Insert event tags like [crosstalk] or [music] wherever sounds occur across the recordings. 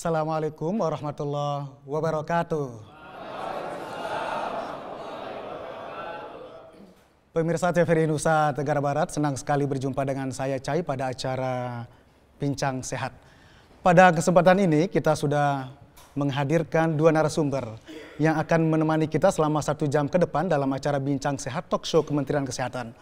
Assalamualaikum warahmatullahi wabarakatuh. Pemirsa TVRI Nusa Tenggara Barat, senang sekali berjumpa dengan saya Cai pada acara Bincang Sehat. Pada kesempatan ini kita sudah menghadirkan dua narasumber yang akan menemani kita selama satu jam ke depan dalam acara Bincang Sehat Talk Show Kementerian Kesehatan.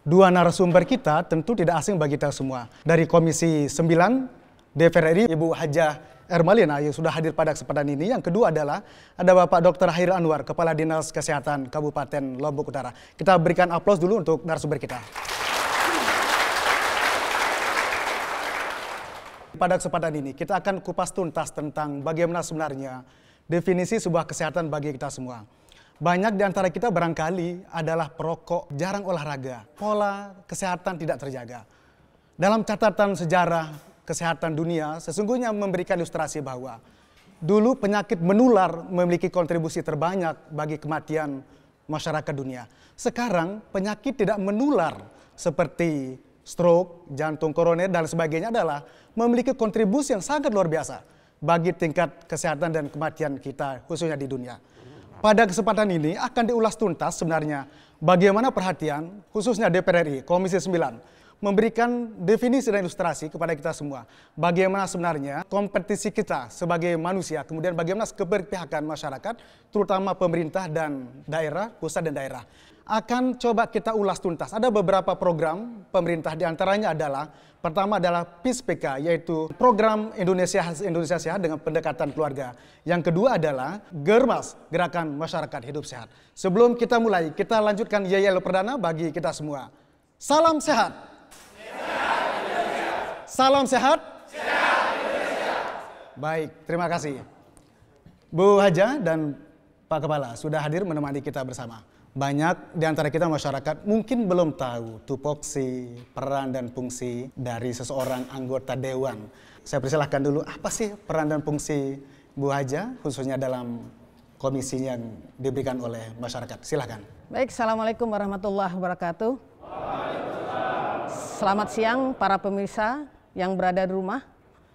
Dua narasumber kita tentu tidak asing bagi kita semua. Dari Komisi 9 DPR RI Ibu Hajah Ermalina yang sudah hadir pada kesempatan ini. Yang kedua adalah ada Bapak Dr. Hairil Anwar, Kepala Dinas Kesehatan Kabupaten Lombok Utara. Kita berikan aplaus dulu untuk narasumber kita. Pada kesempatan ini kita akan kupas tuntas tentang bagaimana sebenarnya definisi sebuah kesehatan bagi kita semua. Banyak di antara kita barangkali adalah perokok, jarang olahraga, pola kesehatan tidak terjaga. Dalam catatan sejarah Kesehatan Dunia sesungguhnya memberikan ilustrasi bahwa dulu penyakit menular memiliki kontribusi terbanyak bagi kematian masyarakat dunia. Sekarang penyakit tidak menular seperti stroke, jantung koroner dan sebagainya adalah memiliki kontribusi yang sangat luar biasa bagi tingkat kesehatan dan kematian kita khususnya di dunia. Pada kesempatan ini akan diulas tuntas sebenarnya bagaimana perhatian khususnya DPR RI Komisi 9 memberikan definisi dan ilustrasi kepada kita semua. Bagaimana sebenarnya kompetisi kita sebagai manusia, kemudian bagaimana keberpihakan masyarakat, terutama pemerintah dan daerah, pusat dan daerah. Akan coba kita ulas tuntas. Ada beberapa program pemerintah diantaranya adalah, pertama adalah PISPK, yaitu program Indonesia Indonesia Sehat dengan pendekatan keluarga. Yang kedua adalah GERMAS, Gerakan Masyarakat Hidup Sehat. Sebelum kita mulai, kita lanjutkan yayel Perdana bagi kita semua. Salam sehat! Salam sehat. Baik, terima kasih. Bu Haja dan Pak Kepala sudah hadir menemani kita bersama. Banyak di antara kita masyarakat mungkin belum tahu tupoksi, peran dan fungsi dari seseorang anggota dewan. Saya persilahkan dulu apa sih peran dan fungsi Bu Haja khususnya dalam komisi yang diberikan oleh masyarakat. Silahkan. Baik, Assalamualaikum warahmatullahi wabarakatuh. Waalaikumsalam. Selamat siang para pemirsa yang berada di rumah.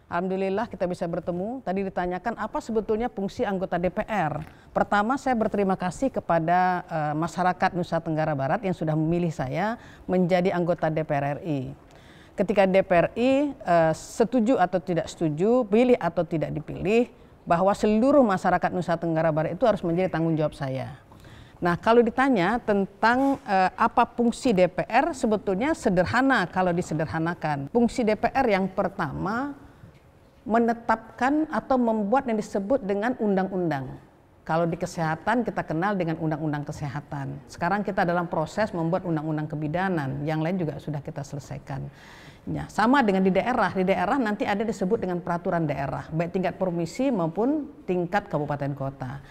Alhamdulillah kita bisa bertemu. Tadi ditanyakan apa sebetulnya fungsi anggota DPR. Pertama saya berterima kasih kepada uh, masyarakat Nusa Tenggara Barat yang sudah memilih saya menjadi anggota DPR RI. Ketika DPRI uh, eh, setuju atau tidak setuju, pilih atau tidak dipilih, bahwa seluruh masyarakat Nusa Tenggara Barat itu harus menjadi tanggung jawab saya. Nah, kalau ditanya tentang eh, apa fungsi DPR, sebetulnya sederhana kalau disederhanakan. Fungsi DPR yang pertama menetapkan atau membuat yang disebut dengan undang-undang. Kalau di kesehatan kita kenal dengan undang-undang kesehatan. Sekarang kita dalam proses membuat undang-undang kebidanan, yang lain juga sudah kita selesaikan. Ya, sama dengan di daerah, di daerah nanti ada disebut dengan peraturan daerah, baik tingkat provinsi maupun tingkat kabupaten kota.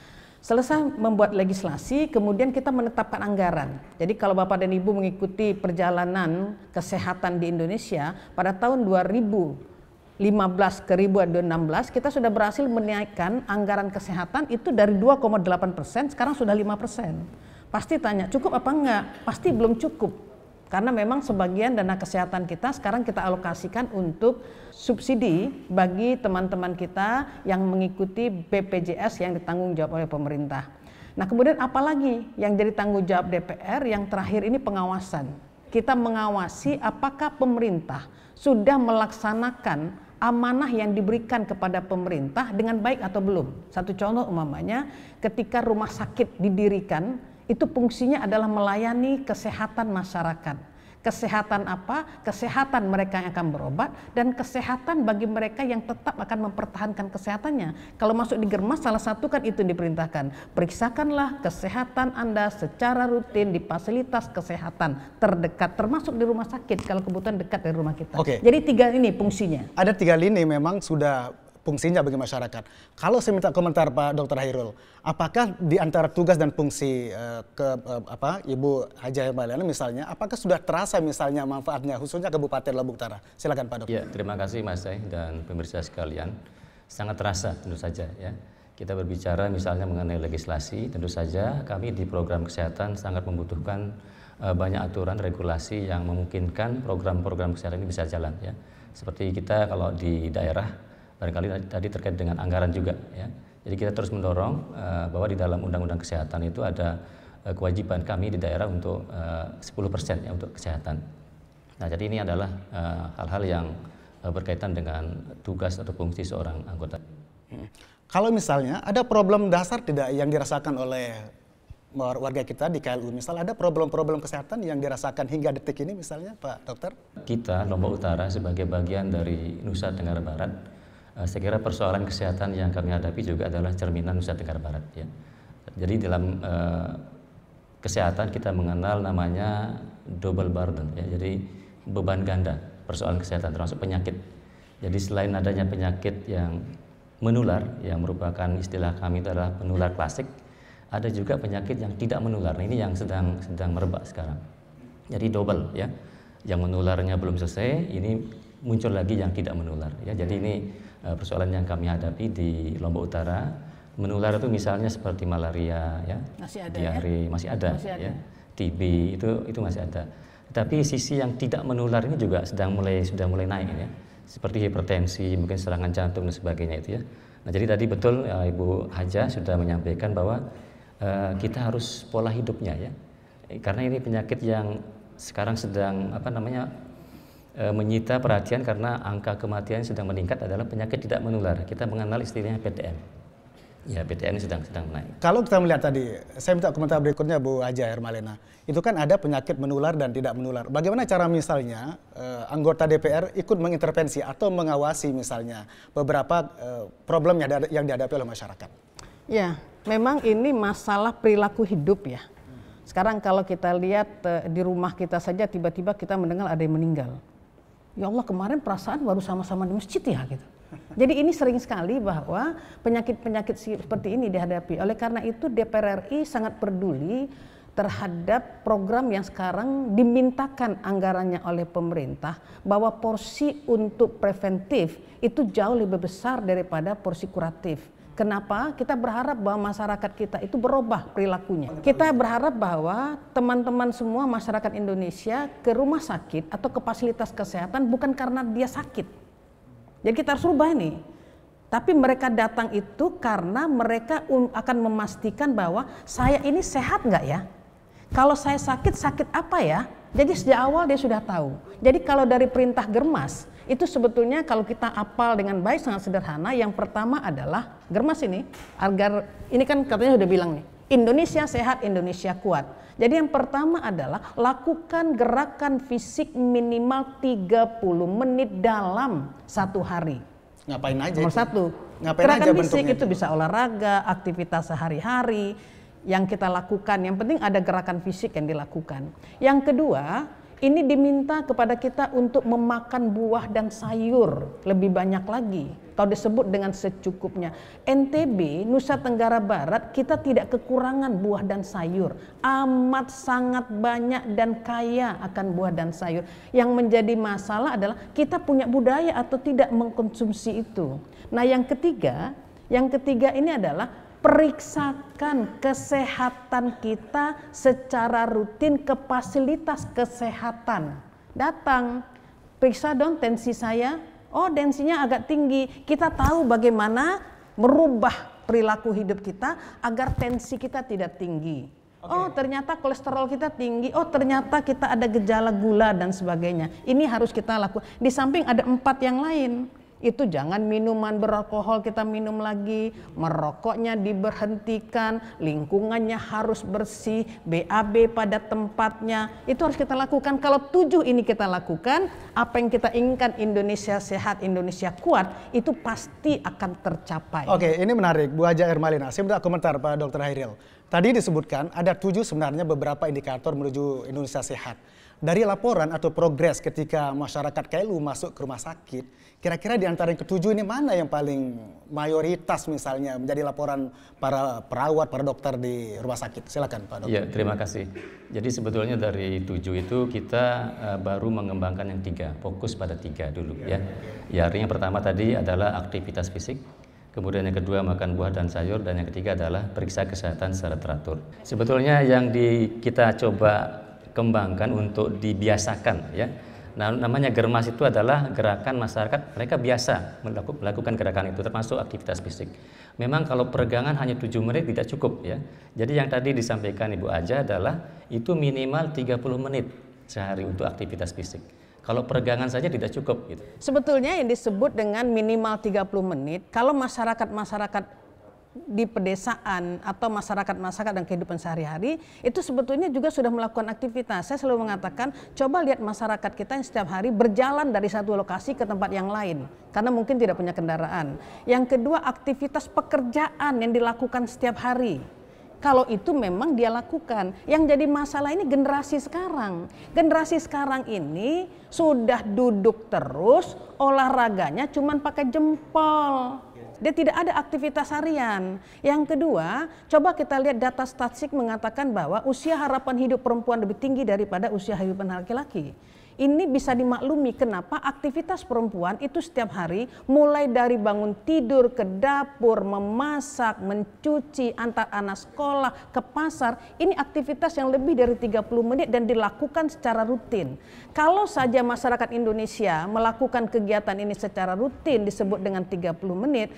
Selesai membuat legislasi, kemudian kita menetapkan anggaran. Jadi kalau Bapak dan Ibu mengikuti perjalanan kesehatan di Indonesia pada tahun 2015 ke 2016 kita sudah berhasil menaikkan anggaran kesehatan itu dari 2,8 persen sekarang sudah 5 persen. Pasti tanya cukup apa enggak? Pasti belum cukup karena memang sebagian dana kesehatan kita sekarang kita alokasikan untuk subsidi bagi teman-teman kita yang mengikuti BPJS yang ditanggung jawab oleh pemerintah. Nah, kemudian apalagi yang jadi tanggung jawab DPR yang terakhir ini pengawasan. Kita mengawasi apakah pemerintah sudah melaksanakan amanah yang diberikan kepada pemerintah dengan baik atau belum. Satu contoh umpamanya ketika rumah sakit didirikan itu fungsinya adalah melayani kesehatan masyarakat. Kesehatan apa? Kesehatan mereka yang akan berobat dan kesehatan bagi mereka yang tetap akan mempertahankan kesehatannya. Kalau masuk di germas salah satu kan itu diperintahkan. Periksakanlah kesehatan Anda secara rutin di fasilitas kesehatan terdekat termasuk di rumah sakit kalau kebutuhan dekat dari rumah kita. Okay. Jadi tiga ini fungsinya. Ada tiga lini memang sudah fungsinya bagi masyarakat. Kalau saya minta komentar Pak Dr. Hairul, apakah di antara tugas dan fungsi eh, ke eh, apa Ibu Haji Maliana misalnya, apakah sudah terasa misalnya manfaatnya khususnya Kabupaten Lombok Utara? Silakan Pak Dr. Ya, terima kasih Mas Zai dan pemirsa sekalian. Sangat terasa tentu saja ya. Kita berbicara misalnya mengenai legislasi, tentu saja kami di program kesehatan sangat membutuhkan eh, banyak aturan regulasi yang memungkinkan program-program kesehatan ini bisa jalan ya. Seperti kita kalau di daerah barangkali tadi terkait dengan anggaran juga ya. Jadi kita terus mendorong uh, bahwa di dalam undang-undang kesehatan itu ada uh, kewajiban kami di daerah untuk eh, uh, 10% ya untuk kesehatan. Nah, jadi ini adalah hal-hal uh, yang uh, berkaitan dengan tugas atau fungsi seorang anggota. Hmm. Kalau misalnya ada problem dasar tidak yang dirasakan oleh warga kita di KLU misal ada problem-problem kesehatan yang dirasakan hingga detik ini misalnya Pak Dokter? Kita Lombok Utara sebagai bagian dari Nusa Tenggara Barat Eh, saya kira persoalan kesehatan yang kami hadapi juga adalah cerminan Nusa Tenggara Barat ya. Jadi dalam uh, kesehatan kita mengenal namanya double burden ya. Jadi beban ganda persoalan kesehatan termasuk penyakit. Jadi selain adanya penyakit yang menular yang merupakan istilah kami adalah penular klasik, ada juga penyakit yang tidak menular. Nah, ini yang sedang sedang merebak sekarang. Jadi double ya. Yang menularnya belum selesai, ini muncul lagi yang tidak menular ya. Jadi ini Eh, persoalan yang kami hadapi di Lombok Utara menular itu misalnya seperti malaria ya masih ada, diare ya? masih ada masih ada ya TB itu itu masih ada tapi sisi yang tidak menular ini juga sedang mulai sudah mulai naik ya seperti hipertensi mungkin serangan jantung dan sebagainya itu ya nah jadi tadi betul ya, Ibu Haja sudah menyampaikan bahwa uh, kita harus pola hidupnya ya eh, karena ini penyakit yang sekarang sedang apa namanya Eh, menyita perhatian karena angka kematian sedang meningkat adalah penyakit tidak menular. Kita mengenal istilahnya PTM. Ya, PTM sedang sedang naik. Kalau kita melihat tadi, saya minta komentar berikutnya Bu Aja Hermalena. Itu kan ada penyakit menular dan tidak menular. Bagaimana cara misalnya eh, anggota DPR ikut mengintervensi atau mengawasi misalnya beberapa eh, problem yang, yang dihadapi oleh masyarakat? Ya, memang ini masalah perilaku hidup ya. Sekarang kalau kita lihat eh, di rumah kita saja tiba-tiba kita mendengar ada yang meninggal ya Allah kemarin perasaan baru sama-sama di masjid ya gitu. Jadi ini sering sekali bahwa penyakit-penyakit seperti ini dihadapi. Oleh karena itu DPR RI sangat peduli terhadap program yang sekarang dimintakan anggarannya oleh pemerintah bahwa porsi untuk preventif itu jauh lebih besar daripada porsi kuratif. Kenapa? Kita berharap bahwa masyarakat kita itu berubah perilakunya. Kita berharap bahwa teman-teman semua masyarakat Indonesia ke rumah sakit atau ke fasilitas kesehatan bukan karena dia sakit. Jadi kita harus rubah ini. Tapi mereka datang itu karena mereka um, akan memastikan bahwa saya ini sehat nggak ya? Kalau saya sakit, sakit apa ya? Jadi sejak awal dia sudah tahu. Jadi kalau dari perintah germas, itu sebetulnya kalau kita apal dengan baik sangat sederhana. Yang pertama adalah germas ini agar ini kan katanya sudah bilang nih Indonesia sehat, Indonesia kuat. Jadi yang pertama adalah lakukan gerakan fisik minimal 30 menit dalam satu hari. Ngapain aja? Nomor itu? satu. Ngapain gerakan aja fisik itu, itu bisa olahraga, aktivitas sehari-hari yang kita lakukan. Yang penting ada gerakan fisik yang dilakukan. Yang kedua, ini diminta kepada kita untuk memakan buah dan sayur lebih banyak lagi. atau disebut dengan secukupnya. NTB, Nusa Tenggara Barat, kita tidak kekurangan buah dan sayur. Amat sangat banyak dan kaya akan buah dan sayur. Yang menjadi masalah adalah kita punya budaya atau tidak mengkonsumsi itu. Nah yang ketiga, yang ketiga ini adalah periksakan kesehatan kita secara rutin ke fasilitas kesehatan. Datang, periksa dong tensi saya. Oh, tensinya agak tinggi. Kita tahu bagaimana merubah perilaku hidup kita agar tensi kita tidak tinggi. Okay. Oh, ternyata kolesterol kita tinggi. Oh, ternyata kita ada gejala gula dan sebagainya. Ini harus kita lakukan. Di samping ada empat yang lain itu jangan minuman beralkohol kita minum lagi, merokoknya diberhentikan, lingkungannya harus bersih, BAB pada tempatnya. Itu harus kita lakukan. Kalau tujuh ini kita lakukan, apa yang kita inginkan Indonesia sehat, Indonesia kuat, itu pasti akan tercapai. Oke, ini menarik. Bu Haja Ermalina, saya minta komentar Pak Dr. Hairil. Tadi disebutkan ada tujuh sebenarnya beberapa indikator menuju Indonesia sehat. Dari laporan atau progres ketika masyarakat KLU masuk ke rumah sakit, Kira-kira di antara yang ketujuh ini mana yang paling mayoritas misalnya menjadi laporan para perawat, para dokter di rumah sakit? Silakan Pak Dokter. Ya, terima kasih. Jadi sebetulnya dari tujuh itu kita uh, baru mengembangkan yang tiga, fokus pada tiga dulu ya. Ya, yang pertama tadi adalah aktivitas fisik, Kemudian yang kedua makan buah dan sayur dan yang ketiga adalah periksa kesehatan secara teratur. Sebetulnya yang di, kita coba kembangkan untuk dibiasakan ya Nah, namanya germas itu adalah gerakan masyarakat, mereka biasa melakukan gerakan itu, termasuk aktivitas fisik. Memang kalau peregangan hanya 7 menit tidak cukup ya. Jadi yang tadi disampaikan Ibu Aja adalah itu minimal 30 menit sehari untuk aktivitas fisik. Kalau peregangan saja tidak cukup gitu. Sebetulnya yang disebut dengan minimal 30 menit, kalau masyarakat-masyarakat di pedesaan atau masyarakat-masyarakat dan kehidupan sehari-hari itu sebetulnya juga sudah melakukan aktivitas. Saya selalu mengatakan coba lihat masyarakat kita yang setiap hari berjalan dari satu lokasi ke tempat yang lain karena mungkin tidak punya kendaraan. Yang kedua aktivitas pekerjaan yang dilakukan setiap hari kalau itu memang dia lakukan. Yang jadi masalah ini generasi sekarang. Generasi sekarang ini sudah duduk terus olahraganya cuma pakai jempol dia tidak ada aktivitas harian. Yang kedua, coba kita lihat data statistik mengatakan bahwa usia harapan hidup perempuan lebih tinggi daripada usia harapan laki-laki. Ini bisa dimaklumi kenapa aktivitas perempuan itu setiap hari mulai dari bangun tidur ke dapur, memasak, mencuci, antar anak sekolah, ke pasar. Ini aktivitas yang lebih dari 30 menit dan dilakukan secara rutin. Kalau saja masyarakat Indonesia melakukan kegiatan ini secara rutin disebut dengan 30 menit,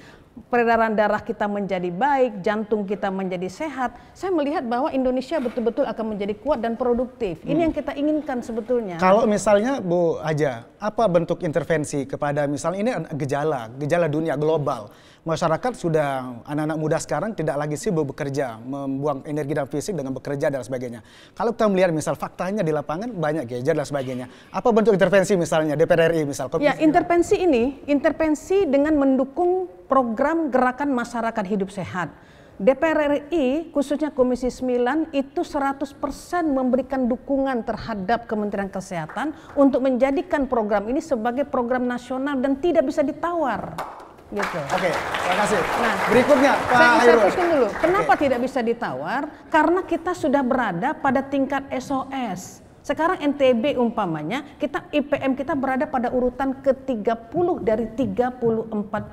peredaran darah kita menjadi baik, jantung kita menjadi sehat, saya melihat bahwa Indonesia betul-betul akan menjadi kuat dan produktif. Ini hmm. yang kita inginkan sebetulnya. Kalau misalnya Bu Aja, apa bentuk intervensi kepada misalnya ini gejala, gejala dunia global. Masyarakat sudah anak-anak muda sekarang tidak lagi sibuk bekerja, membuang energi dan fisik dengan bekerja dan sebagainya. Kalau kita melihat misal faktanya di lapangan banyak gejala dan sebagainya. Apa bentuk intervensi misalnya DPR RI misal? Ya, intervensi ini, intervensi dengan mendukung program gerakan masyarakat hidup sehat. DPR RI khususnya Komisi 9 itu 100% memberikan dukungan terhadap Kementerian Kesehatan untuk menjadikan program ini sebagai program nasional dan tidak bisa ditawar. Gitu. Oke, terima kasih. Nah, berikutnya Pak saya, Saya putuskan dulu. Kenapa Oke. tidak bisa ditawar? Karena kita sudah berada pada tingkat SOS sekarang NTB umpamanya kita IPM kita berada pada urutan ke-30 dari 34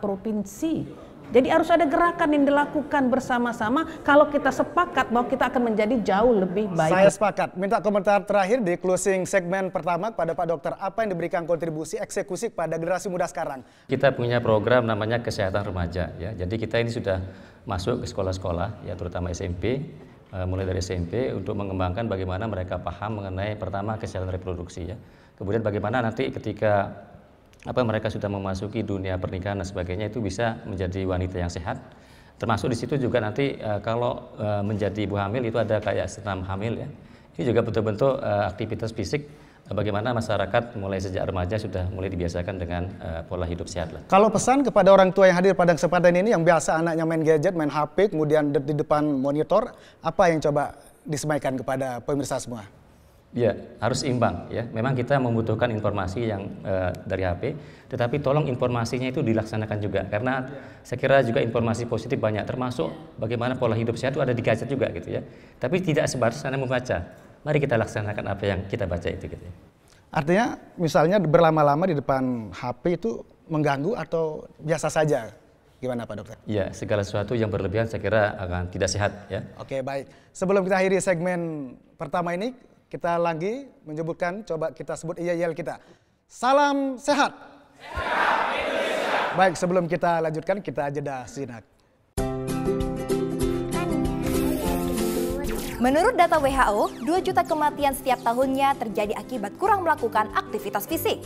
provinsi. Jadi harus ada gerakan yang dilakukan bersama-sama kalau kita sepakat bahwa kita akan menjadi jauh lebih baik. Saya sepakat. Minta komentar terakhir di closing segmen pertama kepada Pak Dokter. Apa yang diberikan kontribusi eksekusi kepada generasi muda sekarang? Kita punya program namanya kesehatan remaja. ya. Jadi kita ini sudah masuk ke sekolah-sekolah, ya terutama SMP Eh, mulai dari SMP untuk mengembangkan bagaimana mereka paham mengenai pertama kesehatan reproduksi ya. Kemudian bagaimana nanti ketika apa mereka sudah memasuki dunia pernikahan dan sebagainya itu bisa menjadi wanita yang sehat. Termasuk di situ juga nanti eh, kalau eh, menjadi ibu hamil itu ada kayak senam hamil ya. Ini juga bentuk-bentuk aktivitas fisik Nah, bagaimana masyarakat mulai sejak remaja sudah mulai dibiasakan dengan uh, pola hidup sehat lah. Kalau pesan kepada orang tua yang hadir pada kesempatan ini yang biasa anaknya main gadget, main HP, kemudian di depan monitor, apa yang coba disemaikan kepada pemirsa semua? Ya, harus imbang ya. Memang kita membutuhkan informasi yang uh, dari HP, tetapi tolong informasinya itu dilaksanakan juga karena saya kira juga informasi positif banyak termasuk bagaimana pola hidup sehat itu ada di gadget juga gitu ya. Tapi tidak sebatas hanya membaca mari kita laksanakan apa yang kita baca itu gitu. Artinya misalnya berlama-lama di depan HP itu mengganggu atau biasa saja? Gimana Pak Dokter? Ya, segala sesuatu yang berlebihan saya kira akan tidak sehat ya. Oke, baik. Sebelum kita akhiri segmen pertama ini, kita lagi menyebutkan coba kita sebut IYL kita. Salam sehat. Sehat Indonesia. Baik, sebelum kita lanjutkan kita jeda sinak. Menurut data WHO, 2 juta kematian setiap tahunnya terjadi akibat kurang melakukan aktivitas fisik.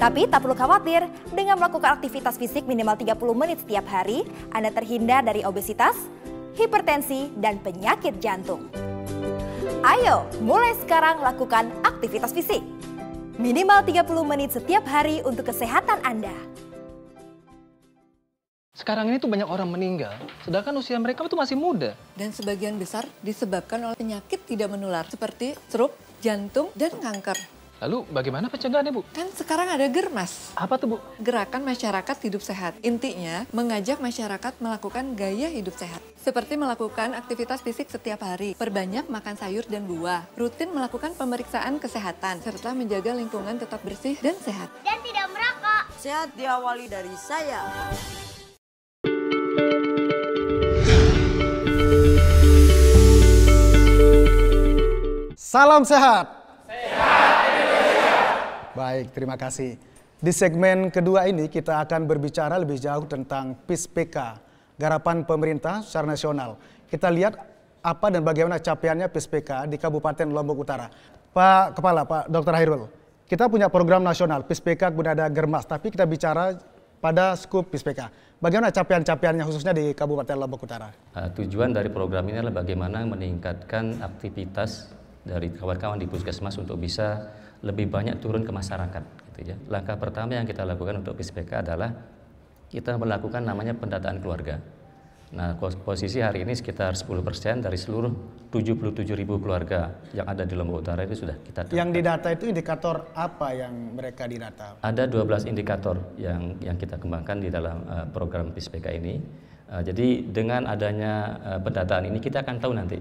Tapi tak perlu khawatir, dengan melakukan aktivitas fisik minimal 30 menit setiap hari, Anda terhindar dari obesitas, hipertensi, dan penyakit jantung. Ayo, mulai sekarang lakukan aktivitas fisik. Minimal 30 menit setiap hari untuk kesehatan Anda. Sekarang ini tuh banyak orang meninggal, sedangkan usia mereka tuh masih muda. Dan sebagian besar disebabkan oleh penyakit tidak menular seperti stroke, jantung, dan kanker. Lalu bagaimana pencegahannya, Bu? Kan sekarang ada germas. Apa tuh, Bu? Gerakan Masyarakat Hidup Sehat. Intinya, mengajak masyarakat melakukan gaya hidup sehat. Seperti melakukan aktivitas fisik setiap hari, perbanyak makan sayur dan buah, rutin melakukan pemeriksaan kesehatan, serta menjaga lingkungan tetap bersih dan sehat. Dan tidak merokok. Sehat diawali dari saya. Salam sehat. Sehat Indonesia. Baik, terima kasih. Di segmen kedua ini kita akan berbicara lebih jauh tentang PIS PK, garapan pemerintah secara nasional. Kita lihat apa dan bagaimana capaiannya PIS PK di Kabupaten Lombok Utara. Pak Kepala, Pak Dr. Hairul, kita punya program nasional PIS PK kemudian ada Germas, tapi kita bicara pada skup PISPK. Bagaimana capaian-capaiannya khususnya di Kabupaten Lombok Utara? Eh, tujuan dari program ini adalah bagaimana meningkatkan aktivitas dari kawan-kawan di puskesmas untuk bisa lebih banyak turun ke masyarakat. Gitu ya. Langkah pertama yang kita lakukan untuk PSPK adalah kita melakukan namanya pendataan keluarga. Nah, posisi hari ini sekitar 10% dari seluruh 77 ribu keluarga yang ada di Lombok Utara itu sudah kita data. Yang didata itu indikator apa yang mereka didata? Ada 12 indikator yang yang kita kembangkan di dalam uh, program PSPK ini. Uh, jadi dengan adanya uh, pendataan ini kita akan tahu nanti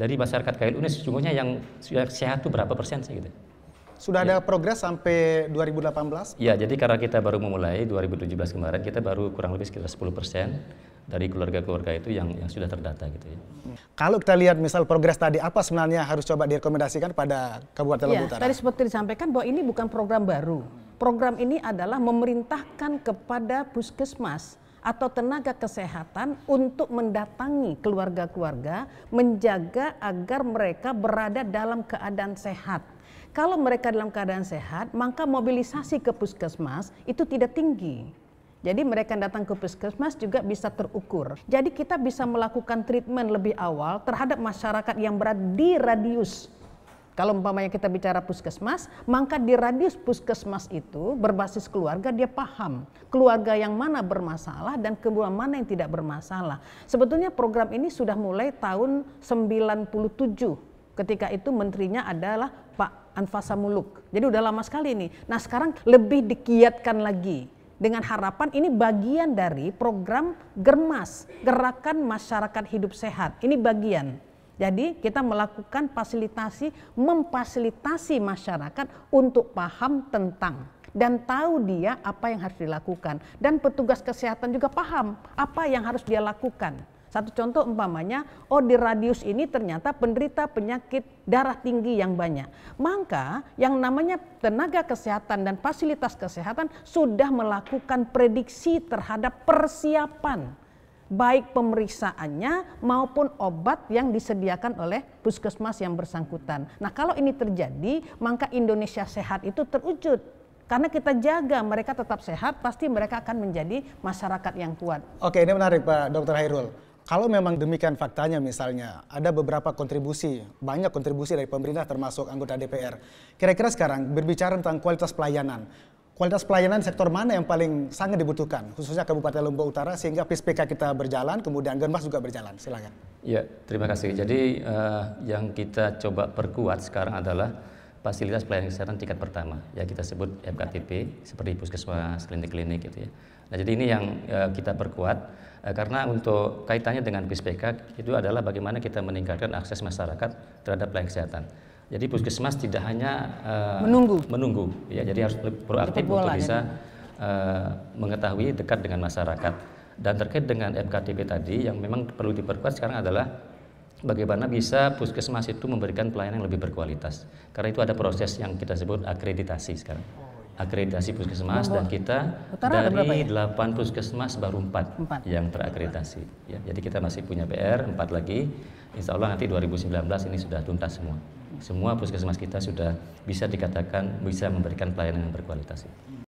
dari masyarakat KLU ini sesungguhnya yang sehat itu berapa persen sih gitu. Sudah ya. ada progres sampai 2018? Ya, jadi karena kita baru memulai 2017 kemarin, kita baru kurang lebih sekitar 10 persen dari keluarga-keluarga itu yang, yang sudah terdata gitu ya. Hmm. Kalau kita lihat misal progres tadi, apa sebenarnya harus coba direkomendasikan pada Kabupaten Lombok ya, Utara? Tadi seperti disampaikan bahwa ini bukan program baru. Program ini adalah memerintahkan kepada puskesmas atau tenaga kesehatan untuk mendatangi keluarga-keluarga, menjaga agar mereka berada dalam keadaan sehat. Kalau mereka dalam keadaan sehat, maka mobilisasi ke puskesmas itu tidak tinggi. Jadi mereka datang ke puskesmas juga bisa terukur. Jadi kita bisa melakukan treatment lebih awal terhadap masyarakat yang berada di radius kalau umpamanya kita bicara puskesmas, maka di radius puskesmas itu berbasis keluarga dia paham keluarga yang mana bermasalah dan keluarga mana yang tidak bermasalah. Sebetulnya program ini sudah mulai tahun 97 ketika itu menterinya adalah Pak Anfasa Muluk. Jadi udah lama sekali ini. Nah sekarang lebih dikiatkan lagi dengan harapan ini bagian dari program GERMAS, Gerakan Masyarakat Hidup Sehat. Ini bagian. Jadi kita melakukan fasilitasi, memfasilitasi masyarakat untuk paham tentang dan tahu dia apa yang harus dilakukan. Dan petugas kesehatan juga paham apa yang harus dia lakukan. Satu contoh umpamanya, oh di radius ini ternyata penderita penyakit darah tinggi yang banyak. Maka yang namanya tenaga kesehatan dan fasilitas kesehatan sudah melakukan prediksi terhadap persiapan baik pemeriksaannya maupun obat yang disediakan oleh puskesmas yang bersangkutan. Nah, kalau ini terjadi, maka Indonesia sehat itu terwujud. Karena kita jaga mereka tetap sehat, pasti mereka akan menjadi masyarakat yang kuat. Oke, ini menarik Pak Dr. Hairul. Kalau memang demikian faktanya misalnya, ada beberapa kontribusi, banyak kontribusi dari pemerintah termasuk anggota DPR. Kira-kira sekarang berbicara tentang kualitas pelayanan, kualitas pelayanan sektor mana yang paling sangat dibutuhkan, khususnya Kabupaten Lombok Utara, sehingga PSPK kita berjalan, kemudian Genmas juga berjalan. Silakan. Ya, terima kasih. Jadi uh, yang kita coba perkuat sekarang adalah fasilitas pelayanan kesehatan tingkat pertama, ya kita sebut FKTP, seperti puskesmas, klinik-klinik gitu ya. Nah, jadi ini yang uh, kita perkuat, eh, karena untuk kaitannya dengan PSPK, itu adalah bagaimana kita meningkatkan akses masyarakat terhadap pelayanan kesehatan. Jadi puskesmas tidak hanya uh, menunggu, menunggu, ya. Jadi harus proaktif untuk bisa ya. uh, mengetahui dekat dengan masyarakat. Dan terkait dengan MKTP tadi, yang memang perlu diperkuat sekarang adalah bagaimana bisa puskesmas itu memberikan pelayanan yang lebih berkualitas. Karena itu ada proses yang kita sebut akreditasi sekarang. Akreditasi puskesmas dan kita Utara dari ya? 8 puskesmas baru 4, 4. yang terakreditasi. Ya, jadi kita masih punya PR 4 lagi. Insya Allah nanti 2019 ini sudah tuntas semua semua puskesmas kita sudah bisa dikatakan bisa memberikan pelayanan yang berkualitas.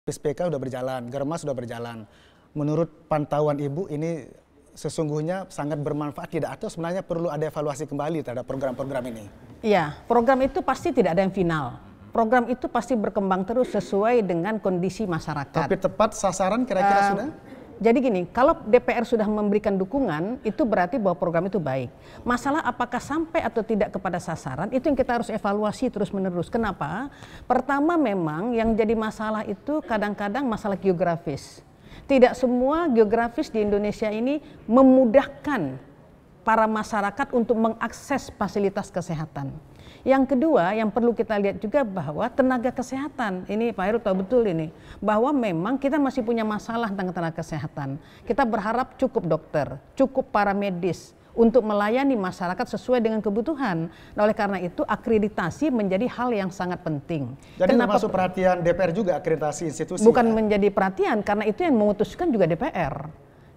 SPK sudah berjalan, Germas sudah berjalan. Menurut pantauan Ibu ini sesungguhnya sangat bermanfaat tidak atau sebenarnya perlu ada evaluasi kembali terhadap program-program ini? Iya, program itu pasti tidak ada yang final. Program itu pasti berkembang terus sesuai dengan kondisi masyarakat. Tapi tepat sasaran kira-kira uh, sudah? jadi gini, kalau DPR sudah memberikan dukungan, itu berarti bahwa program itu baik. Masalah apakah sampai atau tidak kepada sasaran, itu yang kita harus evaluasi terus-menerus. Kenapa? Pertama memang yang jadi masalah itu kadang-kadang masalah geografis. Tidak semua geografis di Indonesia ini memudahkan para masyarakat untuk mengakses fasilitas kesehatan. Yang kedua, yang perlu kita lihat juga bahwa tenaga kesehatan, ini Pak Heru tahu betul ini, bahwa memang kita masih punya masalah tentang tenaga kesehatan. Kita berharap cukup dokter, cukup para medis, untuk melayani masyarakat sesuai dengan kebutuhan. Nah, oleh karena itu akreditasi menjadi hal yang sangat penting. Jadi Kenapa masuk perhatian DPR juga akreditasi institusi? Bukan ya? menjadi perhatian karena itu yang memutuskan juga DPR.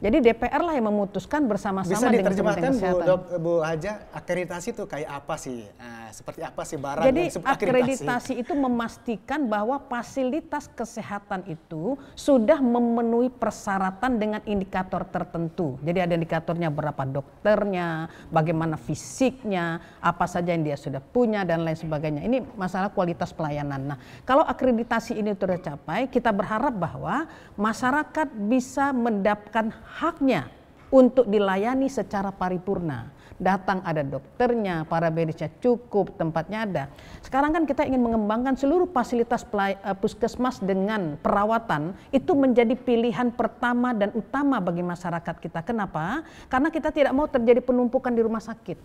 Jadi DPR lah yang memutuskan bersama-sama dengan Kementerian Kesehatan. Bu, dok, Bu Haja, akreditasi itu kayak apa sih? Eh, seperti apa sih barang Jadi yang akreditasi? akreditasi itu memastikan bahwa fasilitas kesehatan itu sudah memenuhi persyaratan dengan indikator tertentu. Jadi ada indikatornya berapa dokternya, bagaimana fisiknya, apa saja yang dia sudah punya dan lain sebagainya. Ini masalah kualitas pelayanan. Nah, kalau akreditasi ini sudah capai, kita berharap bahwa masyarakat bisa mendapatkan haknya untuk dilayani secara paripurna. Datang ada dokternya, para medisnya cukup, tempatnya ada. Sekarang kan kita ingin mengembangkan seluruh fasilitas eh, puskesmas dengan perawatan itu menjadi pilihan pertama dan utama bagi masyarakat kita. Kenapa? Karena kita tidak mau terjadi penumpukan di rumah sakit.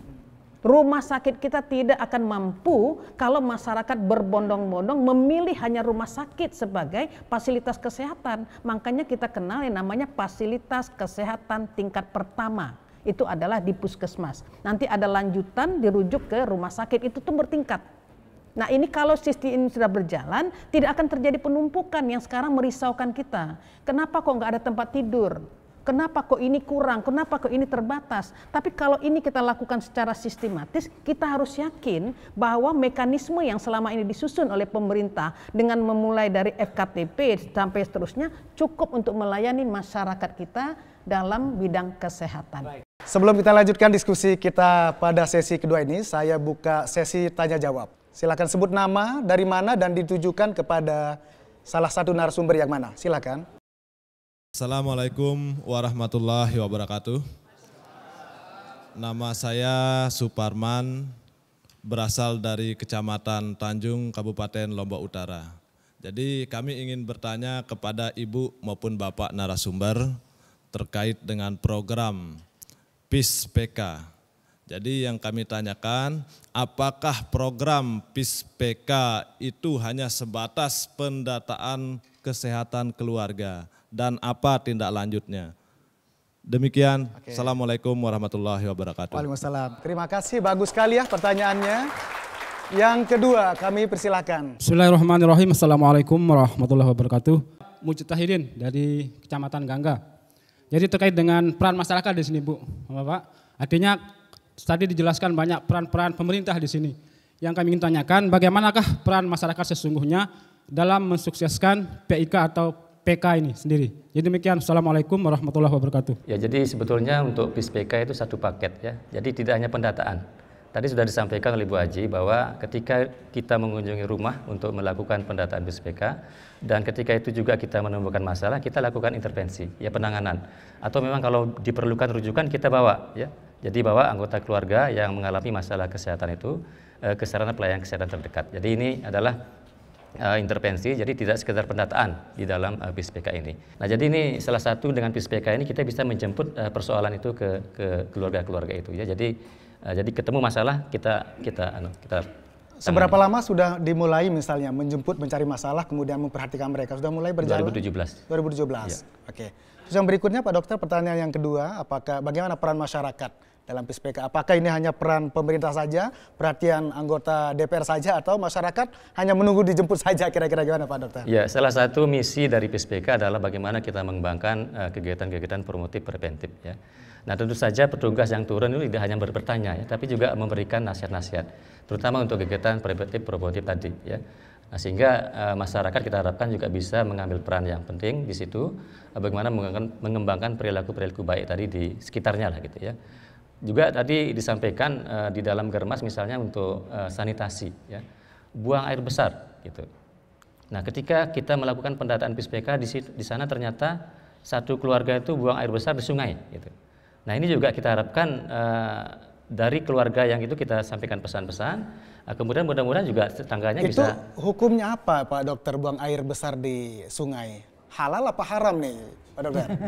Rumah sakit kita tidak akan mampu kalau masyarakat berbondong-bondong memilih hanya rumah sakit sebagai fasilitas kesehatan. Makanya kita kenal yang namanya fasilitas kesehatan tingkat pertama itu adalah di puskesmas. Nanti ada lanjutan dirujuk ke rumah sakit itu tuh bertingkat. Nah ini kalau sistem ini sudah berjalan, tidak akan terjadi penumpukan yang sekarang merisaukan kita. Kenapa kok nggak ada tempat tidur? Kenapa kok ini kurang? Kenapa kok ini terbatas? Tapi kalau ini kita lakukan secara sistematis, kita harus yakin bahwa mekanisme yang selama ini disusun oleh pemerintah dengan memulai dari FKTP sampai seterusnya cukup untuk melayani masyarakat kita dalam bidang kesehatan. Baik. Sebelum kita lanjutkan diskusi kita pada sesi kedua ini, saya buka sesi tanya jawab. Silakan sebut nama, dari mana, dan ditujukan kepada salah satu narasumber yang mana. Silakan. Assalamualaikum warahmatullahi wabarakatuh. Nama saya Suparman, berasal dari Kecamatan Tanjung, Kabupaten Lombok Utara. Jadi kami ingin bertanya kepada Ibu maupun Bapak narasumber terkait dengan program PIS PK. Jadi yang kami tanyakan, apakah program PIS PK itu hanya sebatas pendataan kesehatan keluarga? dan apa tindak lanjutnya. Demikian, Oke. Assalamualaikum warahmatullahi wabarakatuh. Waalaikumsalam. Terima kasih, bagus sekali ya pertanyaannya. Yang kedua kami persilakan. Bismillahirrahmanirrahim. Assalamualaikum warahmatullahi wabarakatuh. Mujtahidin dari Kecamatan Gangga. Jadi terkait dengan peran masyarakat di sini Bu, Bapak. Artinya tadi dijelaskan banyak peran-peran pemerintah di sini. Yang kami ingin tanyakan bagaimanakah peran masyarakat sesungguhnya dalam mensukseskan PIK atau PK ini sendiri. Jadi demikian, Assalamualaikum warahmatullahi wabarakatuh. Ya, jadi sebetulnya untuk BIS PK itu satu paket ya, jadi tidak hanya pendataan. Tadi sudah disampaikan oleh Ibu Haji bahwa ketika kita mengunjungi rumah untuk melakukan pendataan BIS PK, dan ketika itu juga kita menemukan masalah, kita lakukan intervensi, ya penanganan. Atau memang kalau diperlukan rujukan, kita bawa ya. Jadi bawa anggota keluarga yang mengalami masalah kesehatan itu eh, ke sarana pelayanan kesehatan terdekat. Jadi ini adalah uh, intervensi, jadi tidak sekedar pendataan di dalam uh, eh, BISPK ini. Nah, jadi ini salah satu dengan BISPK ini kita bisa menjemput uh, persoalan itu ke keluarga-keluarga itu ya. Jadi uh, jadi ketemu masalah kita kita anu, kita Seberapa lama sudah dimulai misalnya menjemput mencari masalah kemudian memperhatikan mereka? Sudah mulai berjalan? 2017. 2017. Ya. Oke. Terus yang berikutnya Pak Dokter pertanyaan yang kedua, apakah bagaimana peran masyarakat dalam PSPK. Apakah ini hanya peran pemerintah saja, perhatian anggota DPR saja, atau masyarakat hanya menunggu dijemput saja? Kira-kira gimana Pak Dokter? Ya, salah satu misi dari PSPK adalah bagaimana kita mengembangkan eh, kegiatan-kegiatan promotif preventif. Ya. Nah tentu saja petugas yang turun itu tidak hanya bertanya, ya, tapi juga memberikan nasihat-nasihat, terutama untuk kegiatan preventif promotif tadi. Ya. Nah, sehingga uh, masyarakat kita harapkan juga bisa mengambil peran yang penting di situ, uh, bagaimana mengembangkan perilaku-perilaku baik tadi di sekitarnya lah gitu ya. Juga tadi disampaikan uh, di dalam germas misalnya untuk uh, sanitasi, ya. buang air besar gitu. Nah, ketika kita melakukan pendataan PISPK di, di sana ternyata satu keluarga itu buang air besar di sungai. Gitu. Nah, ini juga kita harapkan uh, dari keluarga yang itu kita sampaikan pesan-pesan. uh, kemudian mudah-mudahan juga tetangganya itu bisa. Itu hukumnya apa, Pak Dokter buang air besar di sungai? Halal apa haram nih, Pak Dokter? [laughs]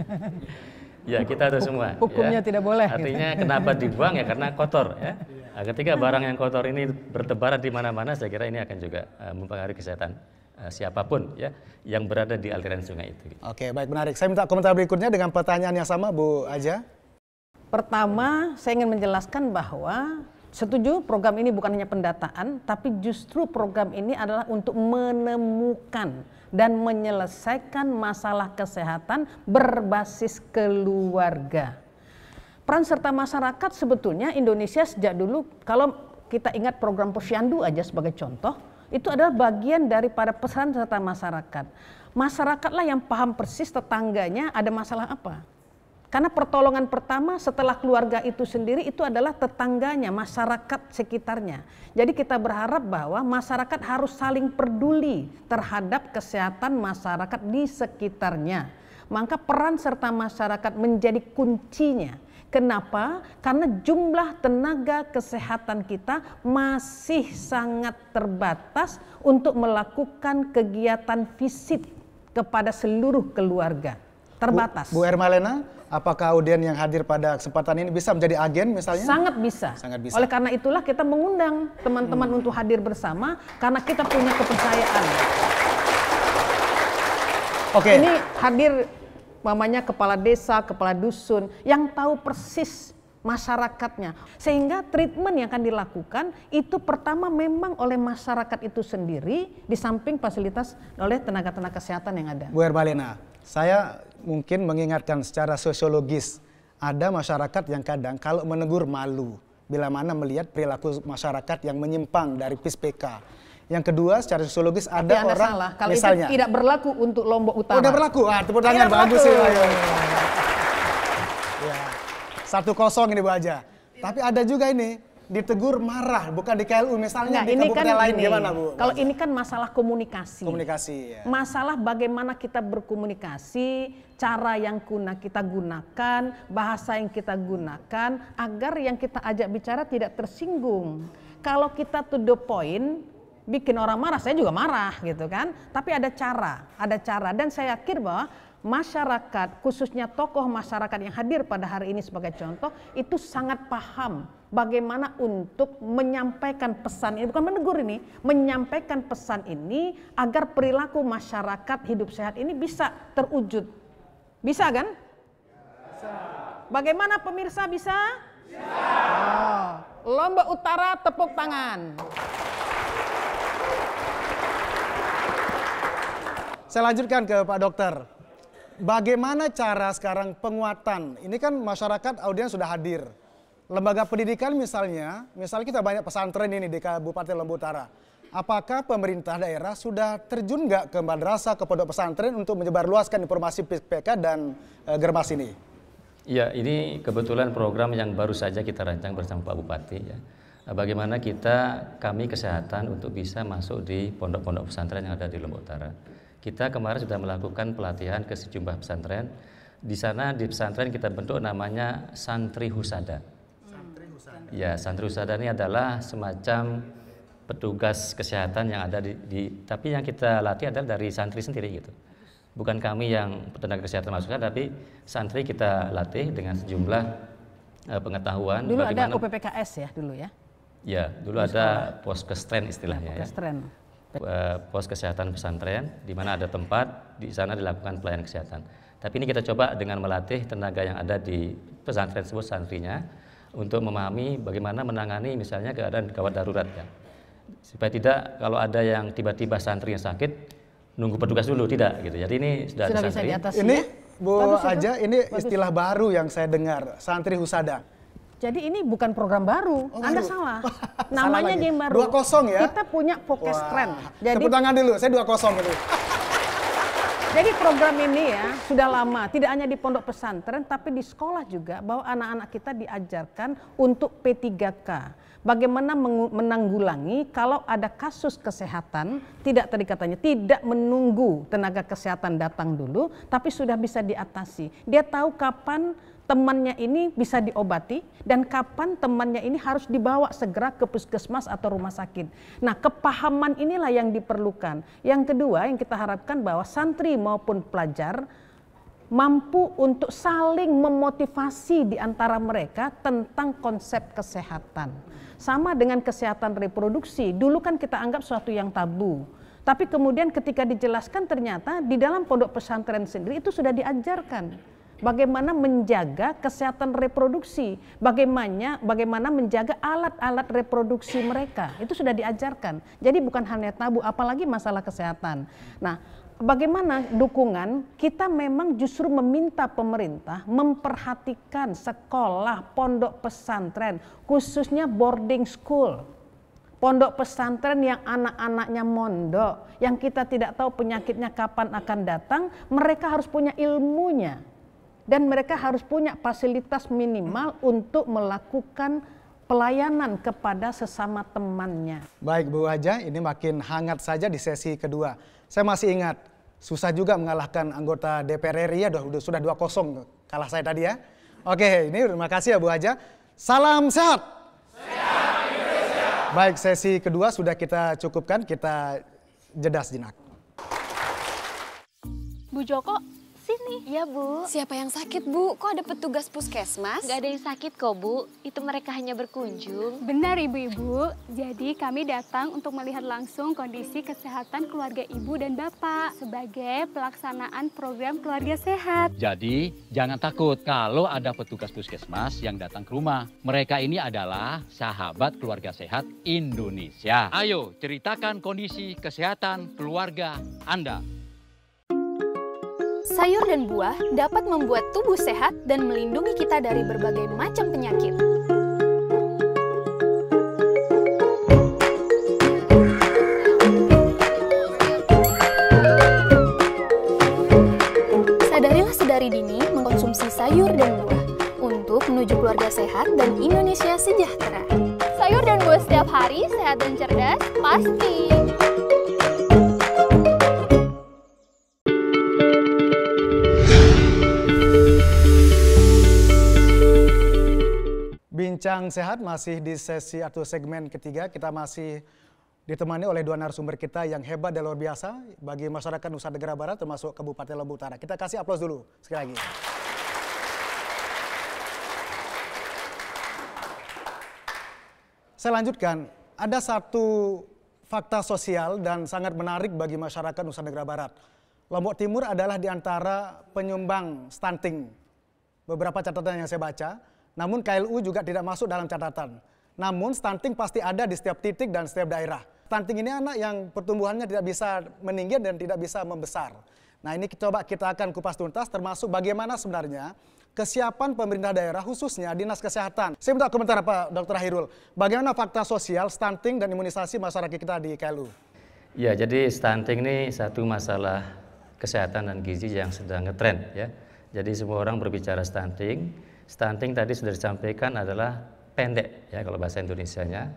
Ya kita harus semua. Hukumnya ya. tidak boleh. Gitu. Artinya gitu. kenapa dibuang ya karena kotor ya. Nah, ketika barang yang kotor ini bertebaran di mana-mana, saya kira ini akan juga uh, mempengaruhi kesehatan eh, siapapun ya yang berada di aliran sungai itu. Gitu. Oke, baik menarik. Saya minta komentar berikutnya dengan pertanyaan yang sama Bu Aja. Pertama, saya ingin menjelaskan bahwa Setuju, program ini bukan hanya pendataan, tapi justru program ini adalah untuk menemukan dan menyelesaikan masalah kesehatan berbasis keluarga. Peran serta masyarakat sebetulnya Indonesia sejak dulu kalau kita ingat program posyandu aja sebagai contoh, itu adalah bagian daripada pesan serta masyarakat. Masyarakatlah yang paham persis tetangganya ada masalah apa karena pertolongan pertama setelah keluarga itu sendiri itu adalah tetangganya, masyarakat sekitarnya. Jadi kita berharap bahwa masyarakat harus saling peduli terhadap kesehatan masyarakat di sekitarnya. Maka peran serta masyarakat menjadi kuncinya. Kenapa? Karena jumlah tenaga kesehatan kita masih sangat terbatas untuk melakukan kegiatan visit kepada seluruh keluarga. Terbatas. Bu, Bu Ermalena, Apakah audien yang hadir pada kesempatan ini bisa menjadi agen misalnya? Sangat bisa. Sangat bisa. Oleh karena itulah kita mengundang teman-teman hmm. untuk hadir bersama karena kita punya kepercayaan. Oke. Okay. Ini hadir mamanya kepala desa, kepala dusun yang tahu persis masyarakatnya. Sehingga treatment yang akan dilakukan itu pertama memang oleh masyarakat itu sendiri di samping fasilitas oleh tenaga-tenaga kesehatan yang ada. Bu Herbalena, saya mungkin mengingatkan secara sosiologis, ada masyarakat yang kadang kalau menegur malu, bila mana melihat perilaku masyarakat yang menyimpang dari PISPK. Yang kedua, secara sosiologis Tapi ada orang salah. Kalau misalnya itu tidak berlaku untuk Lombok Utara. Sudah berlaku. Ah, tepuk tangan bagus sih. Ayo. Ya. Satu kosong ini Bu Aja. Tapi ada juga ini ditegur marah, bukan di KLU misalnya nah, di kabupaten kan lain gimana Bu? Kalau ini kan masalah komunikasi. Komunikasi ya. Masalah bagaimana kita berkomunikasi, cara yang guna kita gunakan, bahasa yang kita gunakan agar yang kita ajak bicara tidak tersinggung. Kalau kita to the point, bikin orang marah, saya juga marah gitu kan. Tapi ada cara, ada cara dan saya yakin bahwa masyarakat khususnya tokoh masyarakat yang hadir pada hari ini sebagai contoh itu sangat paham bagaimana untuk menyampaikan pesan ini bukan menegur ini menyampaikan pesan ini agar perilaku masyarakat hidup sehat ini bisa terwujud bisa kan bisa. bagaimana pemirsa bisa, bisa. lombok utara tepuk tangan saya lanjutkan ke pak dokter Bagaimana cara sekarang penguatan? Ini kan masyarakat audiens sudah hadir Lembaga pendidikan misalnya, misalnya kita banyak pesantren ini di Kabupaten Lombok Utara. Apakah pemerintah daerah sudah terjun nggak ke madrasah, ke pondok pesantren untuk menyebarluaskan informasi PK dan e, germas ini? Ya, ini kebetulan program yang baru saja kita rancang bersama Pak Bupati ya. E, bagaimana kita, kami kesehatan untuk bisa masuk di pondok-pondok pesantren yang ada di Lombok Utara. Kita kemarin sudah melakukan pelatihan ke sejumlah pesantren. Di sana di pesantren kita bentuk namanya Santri Husada. Ya, santri usada ini adalah semacam petugas kesehatan yang ada di, di tapi yang kita latih adalah dari santri sendiri gitu. Bukan kami yang tenaga kesehatan masukkan, tapi santri kita latih dengan sejumlah uh, pengetahuan. Dulu ada UPPKS ya dulu ya? Ya, dulu ada pos kestren istilahnya Ya. Eh, pos kesehatan pesantren, di mana ada tempat, di sana dilakukan pelayanan kesehatan. Tapi ini kita coba dengan melatih tenaga yang ada di pesantren tersebut, santrinya, untuk memahami bagaimana menangani misalnya keadaan gawat darurat ya. Supaya tidak kalau ada yang tiba-tiba santri yang sakit nunggu petugas dulu tidak gitu. Jadi ini sudah, sudah ada santri. Bisa ini ya? Bu Bagus aja itu. ini Bagus. istilah baru yang saya dengar, santri husada. Jadi ini bukan program baru. Oh, Anda baru. [laughs] salah. Namanya salah game baru. Dua ya. Kita punya trend. Jadi tepuk tangan dulu. Saya dua kosong dulu. [laughs] Jadi program ini ya sudah lama, tidak hanya di pondok pesantren tapi di sekolah juga bahwa anak-anak kita diajarkan untuk P3K. Bagaimana menanggulangi kalau ada kasus kesehatan tidak tadi katanya tidak menunggu tenaga kesehatan datang dulu tapi sudah bisa diatasi. Dia tahu kapan temannya ini bisa diobati dan kapan temannya ini harus dibawa segera ke puskesmas atau rumah sakit. Nah, kepahaman inilah yang diperlukan. Yang kedua, yang kita harapkan bahwa santri maupun pelajar mampu untuk saling memotivasi di antara mereka tentang konsep kesehatan. Sama dengan kesehatan reproduksi, dulu kan kita anggap suatu yang tabu. Tapi kemudian ketika dijelaskan ternyata di dalam pondok pesantren sendiri itu sudah diajarkan bagaimana menjaga kesehatan reproduksi, bagaimana bagaimana menjaga alat-alat reproduksi mereka. Itu sudah diajarkan. Jadi bukan hanya tabu apalagi masalah kesehatan. Nah, bagaimana dukungan? Kita memang justru meminta pemerintah memperhatikan sekolah, pondok pesantren, khususnya boarding school pondok pesantren yang anak-anaknya mondok, yang kita tidak tahu penyakitnya kapan akan datang, mereka harus punya ilmunya dan mereka harus punya fasilitas minimal untuk melakukan pelayanan kepada sesama temannya. Baik Bu Haja, ini makin hangat saja di sesi kedua. Saya masih ingat, susah juga mengalahkan anggota DPR RI ya, sudah 2-0 kalah saya tadi ya. Oke, ini terima kasih ya Bu Haja. Salam sehat. Sehat Indonesia. Baik, sesi kedua sudah kita cukupkan, kita jeda sejenak. Bu Joko, sini. Iya, Bu. Siapa yang sakit, Bu? Kok ada petugas puskesmas? Gak ada yang sakit kok, Bu. Itu mereka hanya berkunjung. Benar, Ibu-Ibu. Jadi kami datang untuk melihat langsung kondisi kesehatan keluarga Ibu dan Bapak sebagai pelaksanaan program keluarga sehat. Jadi, jangan takut kalau ada petugas puskesmas yang datang ke rumah. Mereka ini adalah sahabat keluarga sehat Indonesia. Ayo, ceritakan kondisi kesehatan keluarga Anda. Sayur dan buah dapat membuat tubuh sehat dan melindungi kita dari berbagai macam penyakit. Sadarilah sedari dini mengkonsumsi sayur dan buah untuk menuju keluarga sehat dan Indonesia sejahtera. Sayur dan buah setiap hari sehat dan cerdas, pasti. Bincang Sehat masih di sesi atau segmen ketiga. Kita masih ditemani oleh dua narasumber kita yang hebat dan luar biasa bagi masyarakat Nusa Tenggara Barat termasuk Kabupaten Lombok Utara. Kita kasih aplaus dulu sekali lagi. Saya lanjutkan, ada satu fakta sosial dan sangat menarik bagi masyarakat Nusa Tenggara Barat. Lombok Timur adalah di antara penyumbang stunting. Beberapa catatan yang saya baca, namun KLU juga tidak masuk dalam catatan. Namun stunting pasti ada di setiap titik dan setiap daerah. Stunting ini anak yang pertumbuhannya tidak bisa meninggi dan tidak bisa membesar. Nah ini coba kita akan kupas tuntas termasuk bagaimana sebenarnya kesiapan pemerintah daerah khususnya dinas kesehatan. Saya minta komentar Pak Dr. Hairul, bagaimana fakta sosial, stunting, dan imunisasi masyarakat kita di KLU? Ya jadi stunting ini satu masalah kesehatan dan gizi yang sedang ngetrend ya. Jadi semua orang berbicara stunting, Stunting tadi sudah disampaikan adalah pendek ya kalau bahasa Indonesianya.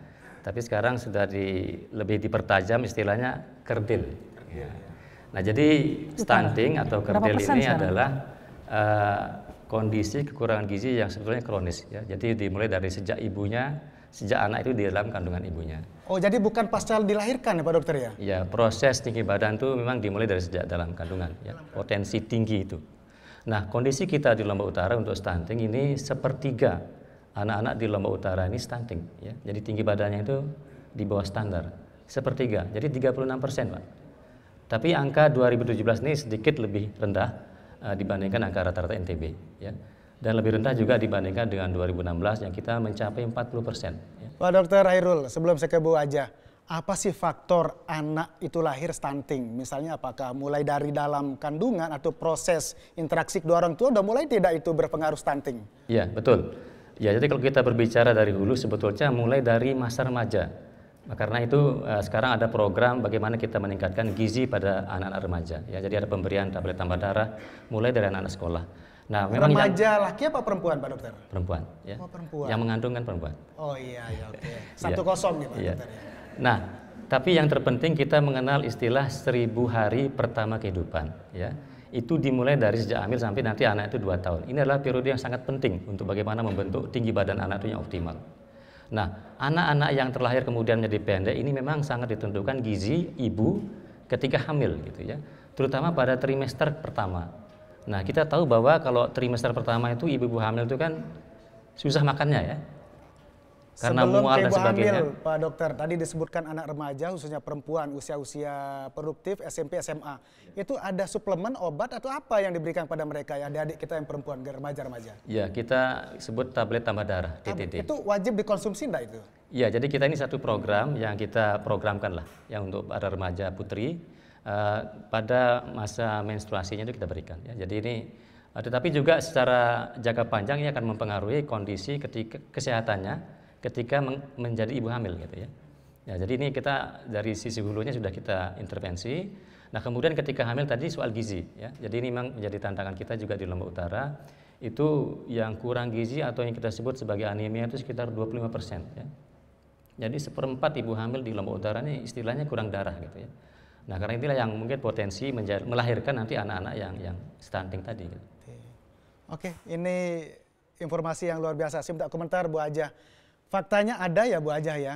Tapi sekarang sudah di, lebih dipertajam istilahnya kerdil. Ya. Nah, jadi stunting atau kerdil ini sekarang? adalah uh, kondisi kekurangan gizi yang sebetulnya kronis ya. Jadi dimulai dari sejak ibunya, sejak anak itu di dalam kandungan ibunya. Oh, jadi bukan pasca dilahirkan ya Pak Dokter ya? Ya proses tinggi badan itu memang dimulai dari sejak dalam kandungan ya. Potensi tinggi itu. Nah, kondisi kita di Lombok Utara untuk stunting ini sepertiga anak-anak di Lombok Utara ini stunting. Ya. Jadi tinggi badannya itu di bawah standar. Sepertiga, jadi 36 persen Pak. Tapi angka 2017 ini sedikit lebih rendah uh, dibandingkan angka rata-rata NTB. Ya. Dan lebih rendah juga dibandingkan dengan 2016 yang kita mencapai 40 persen. Ya. Pak Dokter Hairul, sebelum saya ke Bu Aja, apa sih faktor anak itu lahir stunting? Misalnya apakah mulai dari dalam kandungan atau proses interaksi kedua orang tua udah mulai tidak itu berpengaruh stunting? Iya, betul. Ya, jadi kalau kita berbicara dari hulu sebetulnya mulai dari masa remaja. Nah, karena itu eh, sekarang ada program bagaimana kita meningkatkan gizi pada anak-anak remaja. Ya, jadi ada pemberian tablet tambah darah mulai dari anak-anak sekolah. Nah, memang remaja yang, laki apa perempuan, Pak Dokter? Perempuan, ya. Oh, perempuan. Yang mengandung kan perempuan. Oh iya, iya oke. Okay. Iya. Satu kosong nih, Pak iya. Dokter. Ya. Nah, tapi yang terpenting kita mengenal istilah seribu hari pertama kehidupan. Ya, itu dimulai dari sejak hamil sampai nanti anak itu dua tahun. Ini adalah periode yang sangat penting untuk bagaimana membentuk tinggi badan anak itu yang optimal. Nah, anak-anak yang terlahir kemudian menjadi pendek ini memang sangat ditentukan gizi ibu ketika hamil gitu ya, terutama pada trimester pertama. Nah, kita tahu bahwa kalau trimester pertama itu ibu-ibu hamil itu kan susah makannya ya, karena Sebelum mual dan sebagainya. Hamil, Pak Dokter, tadi disebutkan anak remaja khususnya perempuan usia-usia produktif SMP SMA. Itu ada suplemen obat atau apa yang diberikan pada mereka ya adik-adik kita yang perempuan remaja-remaja? Ya, kita sebut tablet tambah darah TTD. Itu wajib dikonsumsi enggak itu? Ya, jadi kita ini satu program yang kita programkan lah yang untuk para remaja putri uh, pada masa menstruasinya itu kita berikan ya. Jadi ini eh, tetapi juga secara jangka panjang ini akan mempengaruhi kondisi ketika kesehatannya ketika menjadi ibu hamil gitu ya. Ya, jadi ini kita dari sisi hulunya sudah kita intervensi. Nah, kemudian ketika hamil tadi soal gizi ya. Jadi ini memang menjadi tantangan kita juga di Lombok Utara. Itu yang kurang gizi atau yang kita sebut sebagai anemia itu sekitar 25% ya. Jadi seperempat ibu hamil di Lombok Utara ini istilahnya kurang darah gitu ya. Nah, karena itulah yang mungkin potensi melahirkan nanti anak-anak yang yang stunting tadi gitu. Oke, ini informasi yang luar biasa. Saya minta komentar Bu Aja. Faktanya ada ya Bu Ajah ya.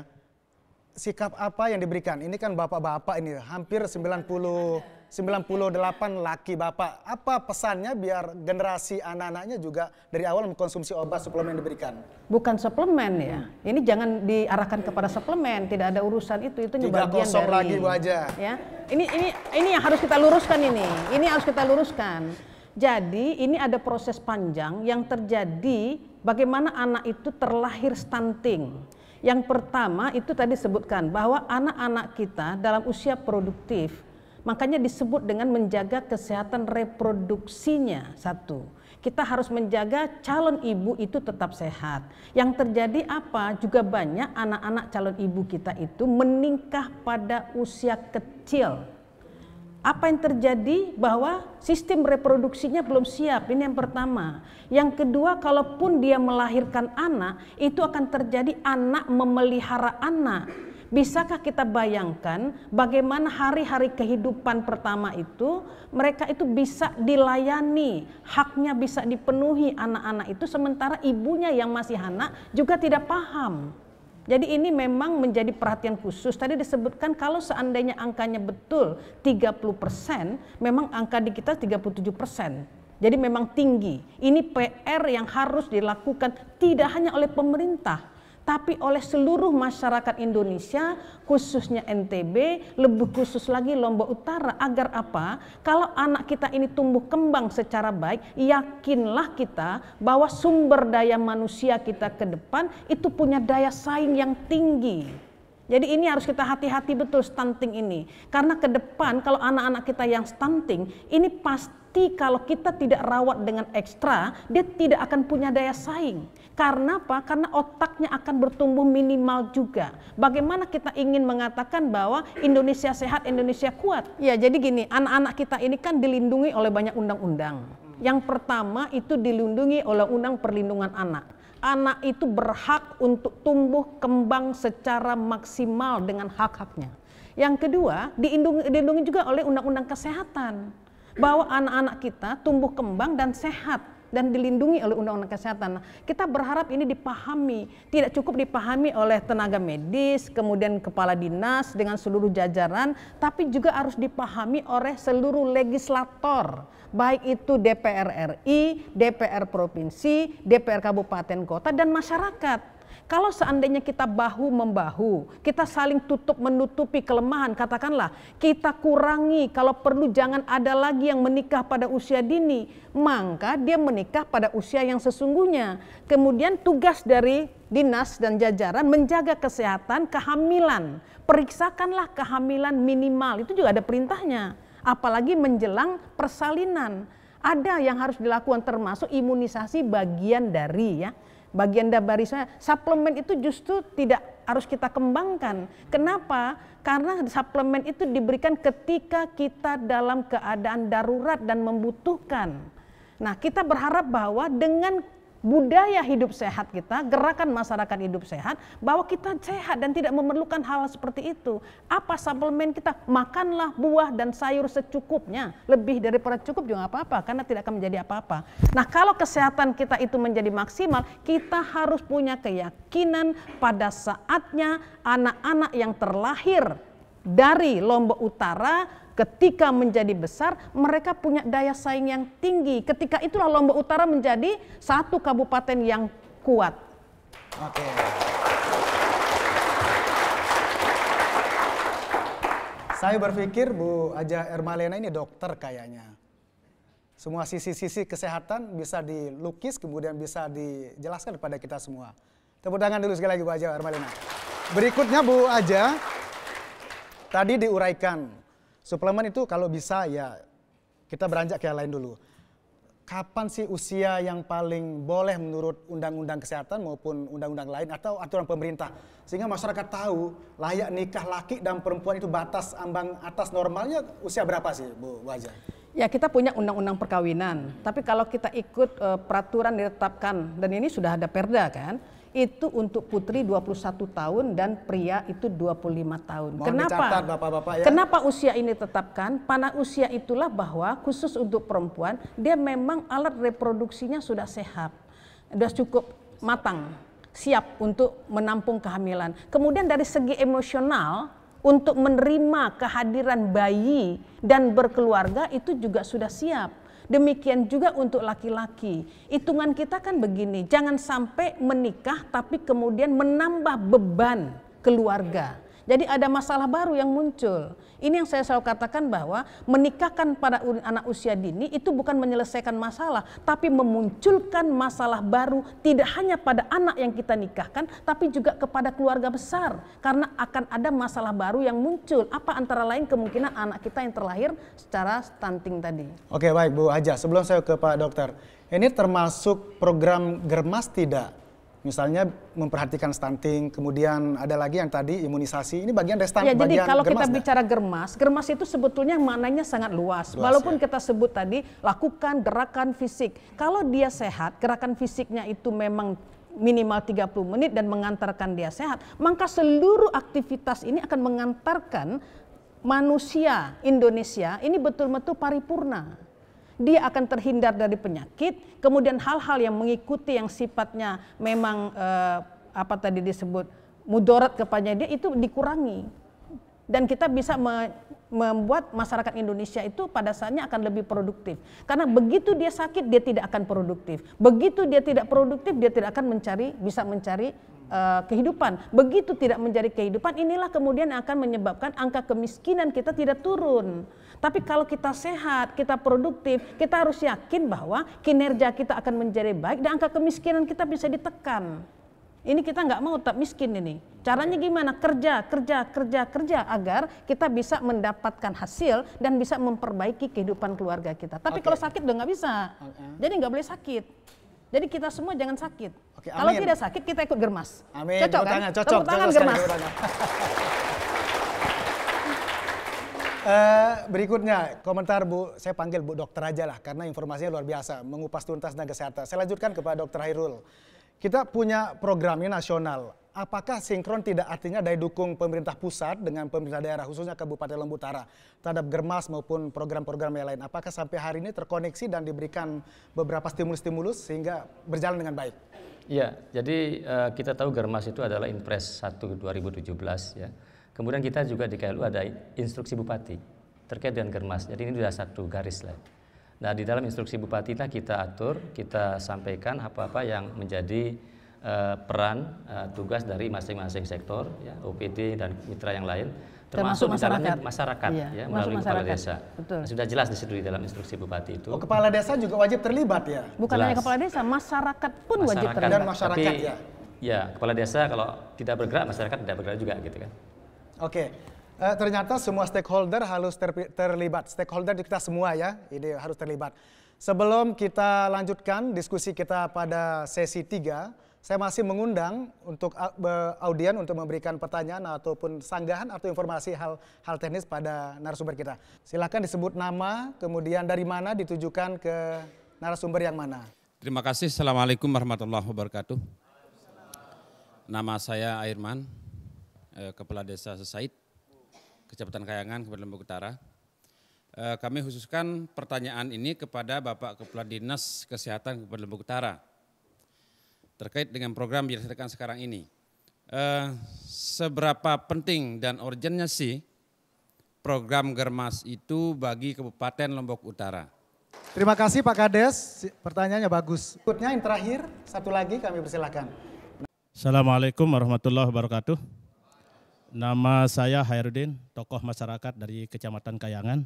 Sikap apa yang diberikan? Ini kan bapak-bapak ini hampir 90 98 laki bapak. Apa pesannya biar generasi anak-anaknya juga dari awal mengkonsumsi obat suplemen diberikan? Bukan suplemen ya. Ini jangan diarahkan kepada suplemen, tidak ada urusan itu. Itu juga bagian dari lagi Bu Ajah. Ya. Ini ini ini yang harus kita luruskan ini. Ini harus kita luruskan jadi ini ada proses panjang yang terjadi bagaimana anak itu terlahir stunting. Yang pertama itu tadi sebutkan bahwa anak-anak kita dalam usia produktif makanya disebut dengan menjaga kesehatan reproduksinya satu. Kita harus menjaga calon ibu itu tetap sehat. Yang terjadi apa juga banyak anak-anak calon ibu kita itu meningkah pada usia kecil apa yang terjadi bahwa sistem reproduksinya belum siap. Ini yang pertama. Yang kedua, kalaupun dia melahirkan anak, itu akan terjadi anak memelihara anak. Bisakah kita bayangkan bagaimana hari-hari kehidupan pertama itu mereka itu bisa dilayani, haknya bisa dipenuhi anak-anak itu sementara ibunya yang masih anak juga tidak paham. Jadi ini memang menjadi perhatian khusus. Tadi disebutkan kalau seandainya angkanya betul 30%, memang angka di kita 37%. Jadi memang tinggi. Ini PR yang harus dilakukan tidak hanya oleh pemerintah, tapi oleh seluruh masyarakat Indonesia, khususnya NTB, lebih khusus lagi Lombok Utara, agar apa? Kalau anak kita ini tumbuh kembang secara baik, yakinlah kita bahwa sumber daya manusia kita ke depan itu punya daya saing yang tinggi. Jadi ini harus kita hati-hati betul stunting ini. Karena ke depan kalau anak-anak kita yang stunting, ini pasti kalau kita tidak rawat dengan ekstra, dia tidak akan punya daya saing. Karena apa? Karena otaknya akan bertumbuh minimal juga. Bagaimana kita ingin mengatakan bahwa Indonesia sehat, Indonesia kuat? Ya, jadi gini, anak-anak kita ini kan dilindungi oleh banyak undang-undang. Yang pertama itu dilindungi oleh Undang Perlindungan Anak anak itu berhak untuk tumbuh kembang secara maksimal dengan hak-haknya. Yang kedua, dilindungi, juga oleh undang-undang kesehatan bahwa anak-anak kita tumbuh kembang dan sehat dan dilindungi oleh undang-undang kesehatan. Nah, kita berharap ini dipahami, tidak cukup dipahami oleh tenaga medis, kemudian kepala dinas dengan seluruh jajaran, tapi juga harus dipahami oleh seluruh legislator, baik itu DPR RI, DPR provinsi, DPR kabupaten kota dan masyarakat. Kalau seandainya kita bahu membahu, kita saling tutup menutupi kelemahan, katakanlah kita kurangi kalau perlu jangan ada lagi yang menikah pada usia dini, maka dia menikah pada usia yang sesungguhnya. Kemudian tugas dari dinas dan jajaran menjaga kesehatan kehamilan. Periksakanlah kehamilan minimal, itu juga ada perintahnya apalagi menjelang persalinan. Ada yang harus dilakukan termasuk imunisasi bagian dari ya. Bagian dari saya suplemen itu justru tidak harus kita kembangkan. Kenapa? Karena suplemen itu diberikan ketika kita dalam keadaan darurat dan membutuhkan. Nah, kita berharap bahwa dengan budaya hidup sehat kita, gerakan masyarakat hidup sehat, bahwa kita sehat dan tidak memerlukan hal seperti itu. Apa suplemen kita? Makanlah buah dan sayur secukupnya. Lebih dari daripada cukup juga apa-apa, karena tidak akan menjadi apa-apa. Nah kalau kesehatan kita itu menjadi maksimal, kita harus punya keyakinan pada saatnya anak-anak yang terlahir dari Lombok Utara Ketika menjadi besar, mereka punya daya saing yang tinggi. Ketika itulah Lombok Utara menjadi satu kabupaten yang kuat. Oke. Saya berpikir Bu Aja Ermalena ini dokter kayaknya. Semua sisi-sisi kesehatan bisa dilukis kemudian bisa dijelaskan kepada kita semua. Tepuk tangan dulu sekali lagi Bu Aja Ermalena. Berikutnya Bu Aja, tadi diuraikan Suplemen itu kalau bisa ya kita beranjak ke yang lain dulu. Kapan sih usia yang paling boleh menurut undang-undang kesehatan maupun undang-undang lain atau aturan pemerintah sehingga masyarakat tahu layak nikah laki dan perempuan itu batas ambang atas normalnya usia berapa sih Bu Wajah? Ya kita punya undang-undang perkawinan, tapi kalau kita ikut uh, peraturan ditetapkan dan ini sudah ada perda kan, itu untuk putri 21 tahun dan pria itu 25 tahun. Mohon Kenapa? Dicatat, Bapak -bapak, ya. Kenapa usia ini tetapkan? Pada usia itulah bahwa khusus untuk perempuan dia memang alat reproduksinya sudah sehat. Sudah cukup matang, siap untuk menampung kehamilan. Kemudian dari segi emosional untuk menerima kehadiran bayi dan berkeluarga itu juga sudah siap Demikian juga untuk laki-laki. Hitungan kita kan begini, jangan sampai menikah tapi kemudian menambah beban keluarga. Jadi ada masalah baru yang muncul. Ini yang saya selalu katakan bahwa menikahkan pada anak usia dini itu bukan menyelesaikan masalah, tapi memunculkan masalah baru tidak hanya pada anak yang kita nikahkan, tapi juga kepada keluarga besar. Karena akan ada masalah baru yang muncul. Apa antara lain kemungkinan anak kita yang terlahir secara stunting tadi. Oke baik Bu Aja, sebelum saya ke Pak Dokter, ini termasuk program germas tidak? Misalnya memperhatikan stunting, kemudian ada lagi yang tadi imunisasi. Ini bagian dari ya, stunting. Ya, jadi kalau germas kita dah. bicara germas, germas itu sebetulnya maknanya sangat luas. luas Walaupun ya. kita sebut tadi lakukan gerakan fisik. Kalau dia sehat, gerakan fisiknya itu memang minimal 30 menit dan mengantarkan dia sehat, maka seluruh aktivitas ini akan mengantarkan manusia Indonesia ini betul-betul paripurna dia akan terhindar dari penyakit. Kemudian hal-hal yang mengikuti yang sifatnya memang eh, apa tadi disebut mudorat kepada dia itu dikurangi. Dan kita bisa me membuat masyarakat Indonesia itu pada saatnya akan lebih produktif. Karena begitu dia sakit dia tidak akan produktif. Begitu dia tidak produktif dia tidak akan mencari bisa mencari uh, kehidupan. Begitu tidak mencari kehidupan inilah kemudian akan menyebabkan angka kemiskinan kita tidak turun. Tapi kalau kita sehat, kita produktif, kita harus yakin bahwa kinerja kita akan menjadi baik dan angka kemiskinan kita bisa ditekan. Ini kita nggak mau tetap miskin ini. Caranya gimana? Kerja, kerja, kerja, kerja agar kita bisa mendapatkan hasil dan bisa memperbaiki kehidupan keluarga kita. Tapi okay. kalau sakit udah nggak bisa. Okay. Jadi nggak boleh sakit. Jadi kita semua jangan sakit. Okay, Kalau tidak sakit kita ikut germas. Amin. Cocok tepuk kan? Tangan, cocok, tepuk tangan cocok germas. Eh, berikutnya komentar Bu, saya panggil Bu Dokter aja lah karena informasinya luar biasa, mengupas tuntas tenaga kesehatan. Saya lanjutkan kepada Dokter Hairul. Kita punya programnya nasional. Apakah sinkron tidak artinya daya dukung pemerintah pusat dengan pemerintah daerah khususnya Kabupaten Lombok Utara terhadap germas maupun program-program yang lain? Apakah sampai hari ini terkoneksi dan diberikan beberapa stimulus-stimulus sehingga berjalan dengan baik? Iya, jadi uh, kita tahu germas itu adalah impres 1 2017 ya Kemudian kita juga di KLU ada instruksi bupati terkait dengan germas. Jadi ini sudah satu garis lah. Nah, di dalam instruksi bupati lah kita atur, kita sampaikan apa-apa yang menjadi uh, peran uh, tugas dari masing-masing sektor, ya, OPD dan mitra yang lain, termasuk, termasuk masyarakat, masyarakat iya, ya, melalui masyarakat. kepala desa. Betul. Nah, sudah jelas di situ di dalam instruksi bupati itu. Oh, kepala desa juga wajib terlibat ya? Bukan jelas. hanya kepala desa, masyarakat pun masyarakat, wajib terlibat. Dan masyarakat Tapi, ya. Ya, kepala desa kalau tidak bergerak, masyarakat tidak bergerak juga gitu kan. Oke. Okay. Uh, eh, ternyata semua stakeholder harus ter terlibat. Stakeholder kita semua ya, ini harus terlibat. Sebelum kita lanjutkan diskusi kita pada sesi 3, saya masih mengundang untuk audien untuk memberikan pertanyaan ataupun sanggahan atau informasi hal hal teknis pada narasumber kita. Silakan disebut nama, kemudian dari mana ditujukan ke narasumber yang mana. Terima kasih. Assalamualaikum warahmatullahi wabarakatuh. Nama saya Airman eh, Kepala Desa Sesaid, Kecamatan Kayangan, Kabupaten Lombok Utara. Eh, kami khususkan pertanyaan ini kepada Bapak Kepala Dinas Kesehatan Kabupaten Lombok Utara terkait dengan program yang dilaksanakan sekarang ini. Eh, seberapa penting dan urgentnya sih program Germas itu bagi Kabupaten Lombok Utara? Terima kasih Pak Kades, pertanyaannya bagus. Berikutnya yang terakhir, satu lagi kami persilahkan. Assalamualaikum warahmatullahi wabarakatuh. Nama saya Hairudin, tokoh masyarakat dari Kecamatan Kayangan.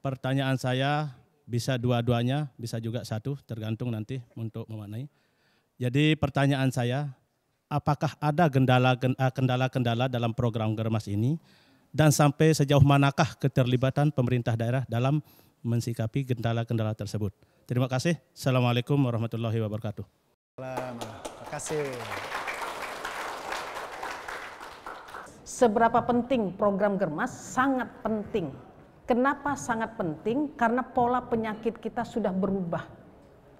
Pertanyaan saya bisa dua-duanya, bisa juga satu, tergantung nanti untuk memaknai. Jadi pertanyaan saya, apakah ada eh, kendala-kendala dalam program Germas ini? Dan sampai sejauh manakah keterlibatan pemerintah daerah dalam mensikapi kendala-kendala tersebut? Terima kasih. Assalamualaikum warahmatullahi wabarakatuh. Terima kasih. Seberapa penting program Germas? Sangat penting. Kenapa sangat penting? Karena pola penyakit kita sudah berubah.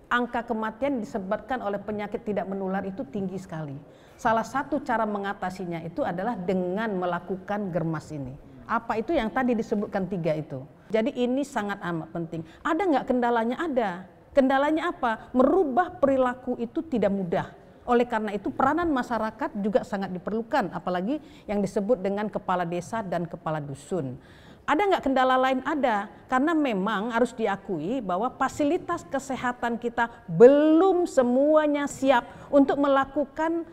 Angka kematian disebabkan oleh penyakit tidak menular itu tinggi sekali. Salah satu cara mengatasinya itu adalah dengan melakukan germas ini. Apa itu yang tadi disebutkan tiga itu? Jadi ini sangat amat penting. Ada nggak kendalanya? Ada. Kendalanya apa? Merubah perilaku itu tidak mudah oleh karena itu peranan masyarakat juga sangat diperlukan, apalagi yang disebut dengan kepala desa dan kepala dusun. Ada nggak kendala lain? Ada, karena memang harus diakui bahwa fasilitas kesehatan kita belum semuanya siap untuk melakukan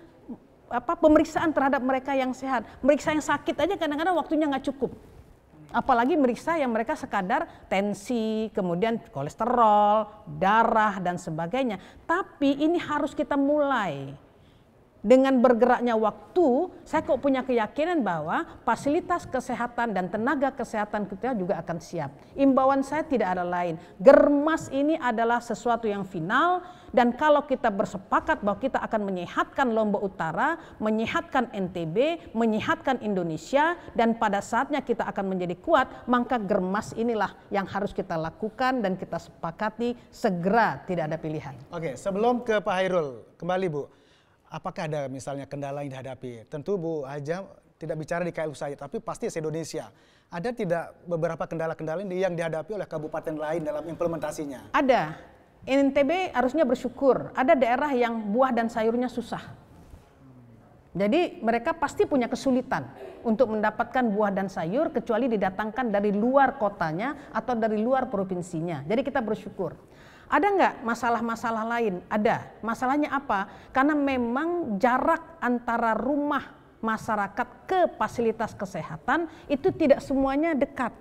apa pemeriksaan terhadap mereka yang sehat. Meriksa yang sakit aja kadang-kadang waktunya nggak cukup. Apalagi meriksa yang mereka sekadar tensi, kemudian kolesterol, darah dan sebagainya. Tapi ini harus kita mulai dengan bergeraknya waktu, saya kok punya keyakinan bahwa fasilitas kesehatan dan tenaga kesehatan kita juga akan siap. Imbauan saya tidak ada lain. Germas ini adalah sesuatu yang final dan kalau kita bersepakat bahwa kita akan menyehatkan Lombok Utara, menyehatkan NTB, menyehatkan Indonesia dan pada saatnya kita akan menjadi kuat, maka germas inilah yang harus kita lakukan dan kita sepakati segera tidak ada pilihan. Oke, sebelum ke Pak Hairul, kembali Bu apakah ada misalnya kendala yang dihadapi? Tentu Bu Haja tidak bicara di KLU saja, tapi pasti di indonesia Ada tidak beberapa kendala-kendala yang dihadapi oleh kabupaten lain dalam implementasinya? Ada. NTB harusnya bersyukur. Ada daerah yang buah dan sayurnya susah. Jadi mereka pasti punya kesulitan untuk mendapatkan buah dan sayur kecuali didatangkan dari luar kotanya atau dari luar provinsinya. Jadi kita bersyukur. Ada nggak masalah-masalah lain? Ada. Masalahnya apa? Karena memang jarak antara rumah masyarakat ke fasilitas kesehatan itu tidak semuanya dekat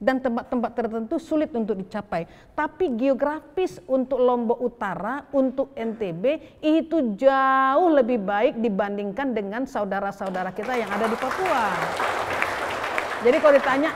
dan tempat-tempat tertentu sulit untuk dicapai. Tapi geografis untuk Lombok Utara, untuk NTB itu jauh lebih baik dibandingkan dengan saudara-saudara kita yang ada di Papua. Jadi kalau ditanya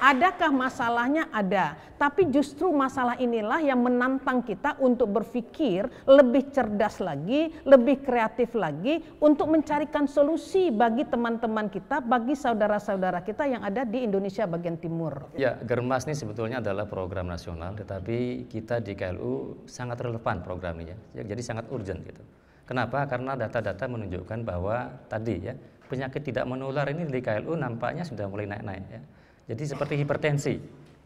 Adakah masalahnya? Ada. Tapi justru masalah inilah yang menantang kita untuk berpikir lebih cerdas lagi, lebih kreatif lagi untuk mencarikan solusi bagi teman-teman kita, bagi saudara-saudara kita yang ada di Indonesia bagian timur. Ya, Germas ini sebetulnya adalah program nasional, tetapi kita di KLU sangat relevan programnya. Ya, jadi sangat urgent gitu. Kenapa? Karena data-data menunjukkan bahwa tadi ya penyakit tidak menular ini di KLU nampaknya sudah mulai naik-naik ya. Jadi seperti hipertensi.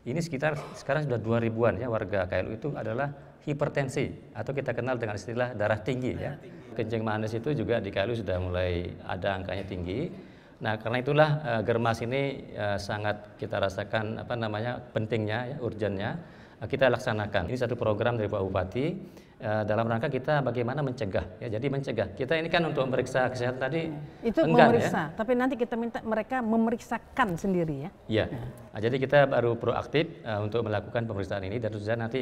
Ini sekitar sekarang sudah 2000-an ya warga KLU itu adalah hipertensi atau kita kenal dengan istilah darah tinggi ya. Kencing manis itu juga di KLU sudah mulai ada angkanya tinggi. Nah, karena itulah eh, germas ini eh, sangat kita rasakan apa namanya pentingnya ya, urgennya eh, kita laksanakan. Ini satu program dari Pak Bupati Eh, dalam rangka kita bagaimana mencegah ya jadi mencegah kita ini kan untuk memeriksa kesehatan tadi itu enggan, memeriksa ya. tapi nanti kita minta mereka memeriksakan sendiri ya ya nah, jadi kita baru proaktif uh, untuk melakukan pemeriksaan ini dan tentunya nanti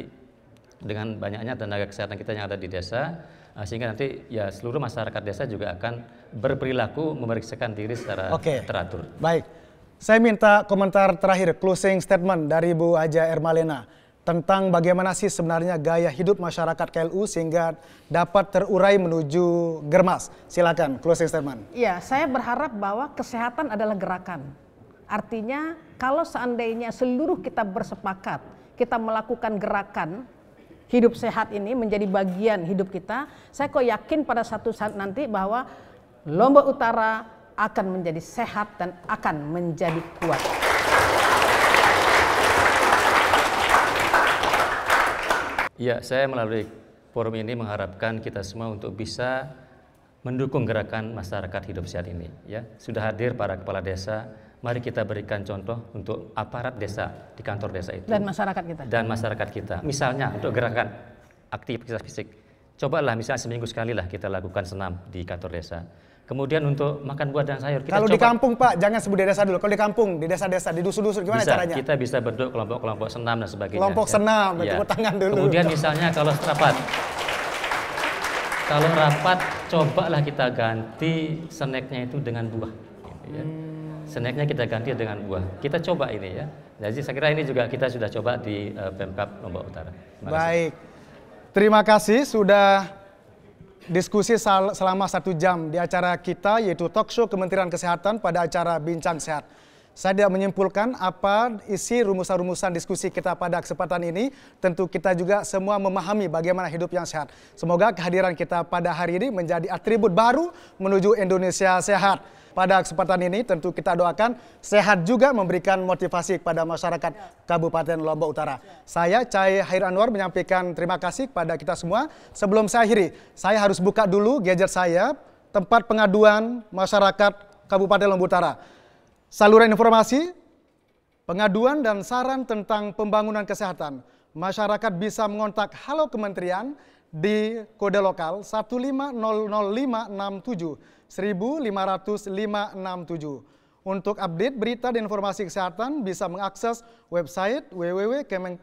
dengan banyaknya tenaga kesehatan kita yang ada di desa uh, sehingga nanti ya seluruh masyarakat desa juga akan berperilaku memeriksakan diri secara okay. teratur baik saya minta komentar terakhir closing statement dari Bu Aja Ermalena tentang bagaimana sih sebenarnya gaya hidup masyarakat KLU sehingga dapat terurai menuju germas. Silakan closing statement. Iya, saya berharap bahwa kesehatan adalah gerakan. Artinya kalau seandainya seluruh kita bersepakat, kita melakukan gerakan hidup sehat ini menjadi bagian hidup kita, saya kok yakin pada satu saat nanti bahwa Lombok Utara akan menjadi sehat dan akan menjadi kuat. Ya, saya melalui forum ini mengharapkan kita semua untuk bisa mendukung gerakan masyarakat hidup sehat ini. Ya, sudah hadir para kepala desa. Mari kita berikan contoh untuk aparat desa di kantor desa itu dan masyarakat kita. Dan masyarakat kita. Misalnya untuk gerakan aktivitas fisik, cobalah misalnya seminggu sekali lah kita lakukan senam di kantor desa Kemudian untuk makan buah dan sayur. Kita Kalau coba, di kampung Pak, jangan sebut di desa dulu. Kalau di kampung, di desa-desa, di dusun-dusun, gimana bisa, caranya? Kita bisa bentuk kelompok-kelompok senam dan sebagainya. Kelompok ya. senam, ya. tangan dulu. Kemudian misalnya kalau rapat, kalau rapat, cobalah kita ganti snacknya itu dengan buah. ya. Hmm. Snacknya kita ganti dengan buah. Kita coba ini ya. Jadi saya kira ini juga kita sudah coba di uh, Lombok Utara. Terima Baik. Terima kasih sudah diskusi selama satu jam di acara kita yaitu talk show Kementerian Kesehatan pada acara Bincang Sehat. Saya tidak menyimpulkan apa isi rumusan-rumusan diskusi kita pada kesempatan ini. Tentu kita juga semua memahami bagaimana hidup yang sehat. Semoga kehadiran kita pada hari ini menjadi atribut baru menuju Indonesia sehat. Pada kesempatan ini tentu kita doakan sehat juga memberikan motivasi kepada masyarakat Kabupaten Lombok Utara. Saya Cai Hair Anwar menyampaikan terima kasih kepada kita semua. Sebelum saya akhiri, saya harus buka dulu gadget saya tempat pengaduan masyarakat Kabupaten Lombok Utara. Saluran informasi, pengaduan dan saran tentang pembangunan kesehatan. Masyarakat bisa mengontak Halo Kementerian di kode lokal 150567. 15567. Untuk update berita dan informasi kesehatan bisa mengakses website www.kemkes.go.id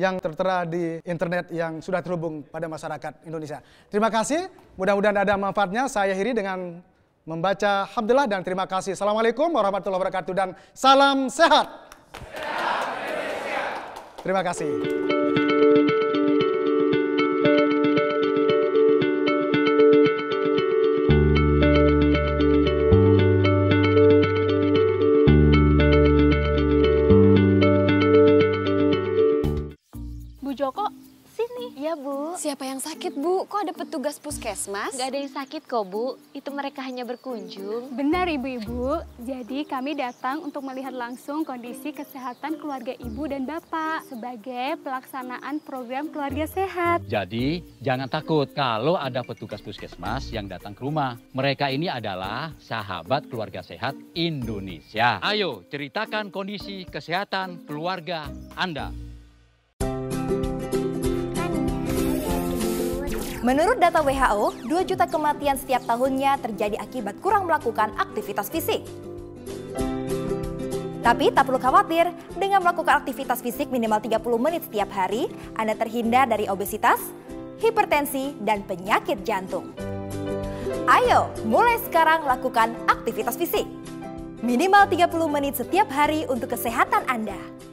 yang tertera di internet yang sudah terhubung pada masyarakat Indonesia. Terima kasih, mudah-mudahan ada manfaatnya. Saya akhiri dengan membaca Alhamdulillah dan terima kasih. Assalamualaikum warahmatullahi wabarakatuh dan salam sehat. sehat Terima kasih. Iya, Bu. Siapa yang sakit, Bu? Kok ada petugas puskesmas? Gak ada yang sakit kok, Bu. Itu mereka hanya berkunjung. Benar, Ibu-Ibu. Jadi kami datang untuk melihat langsung kondisi kesehatan keluarga Ibu dan Bapak sebagai pelaksanaan program keluarga sehat. Jadi, jangan takut kalau ada petugas puskesmas yang datang ke rumah. Mereka ini adalah sahabat keluarga sehat Indonesia. Ayo, ceritakan kondisi kesehatan keluarga Anda. Menurut data WHO, 2 juta kematian setiap tahunnya terjadi akibat kurang melakukan aktivitas fisik. Tapi tak perlu khawatir, dengan melakukan aktivitas fisik minimal 30 menit setiap hari, Anda terhindar dari obesitas, hipertensi, dan penyakit jantung. Ayo, mulai sekarang lakukan aktivitas fisik. Minimal 30 menit setiap hari untuk kesehatan Anda.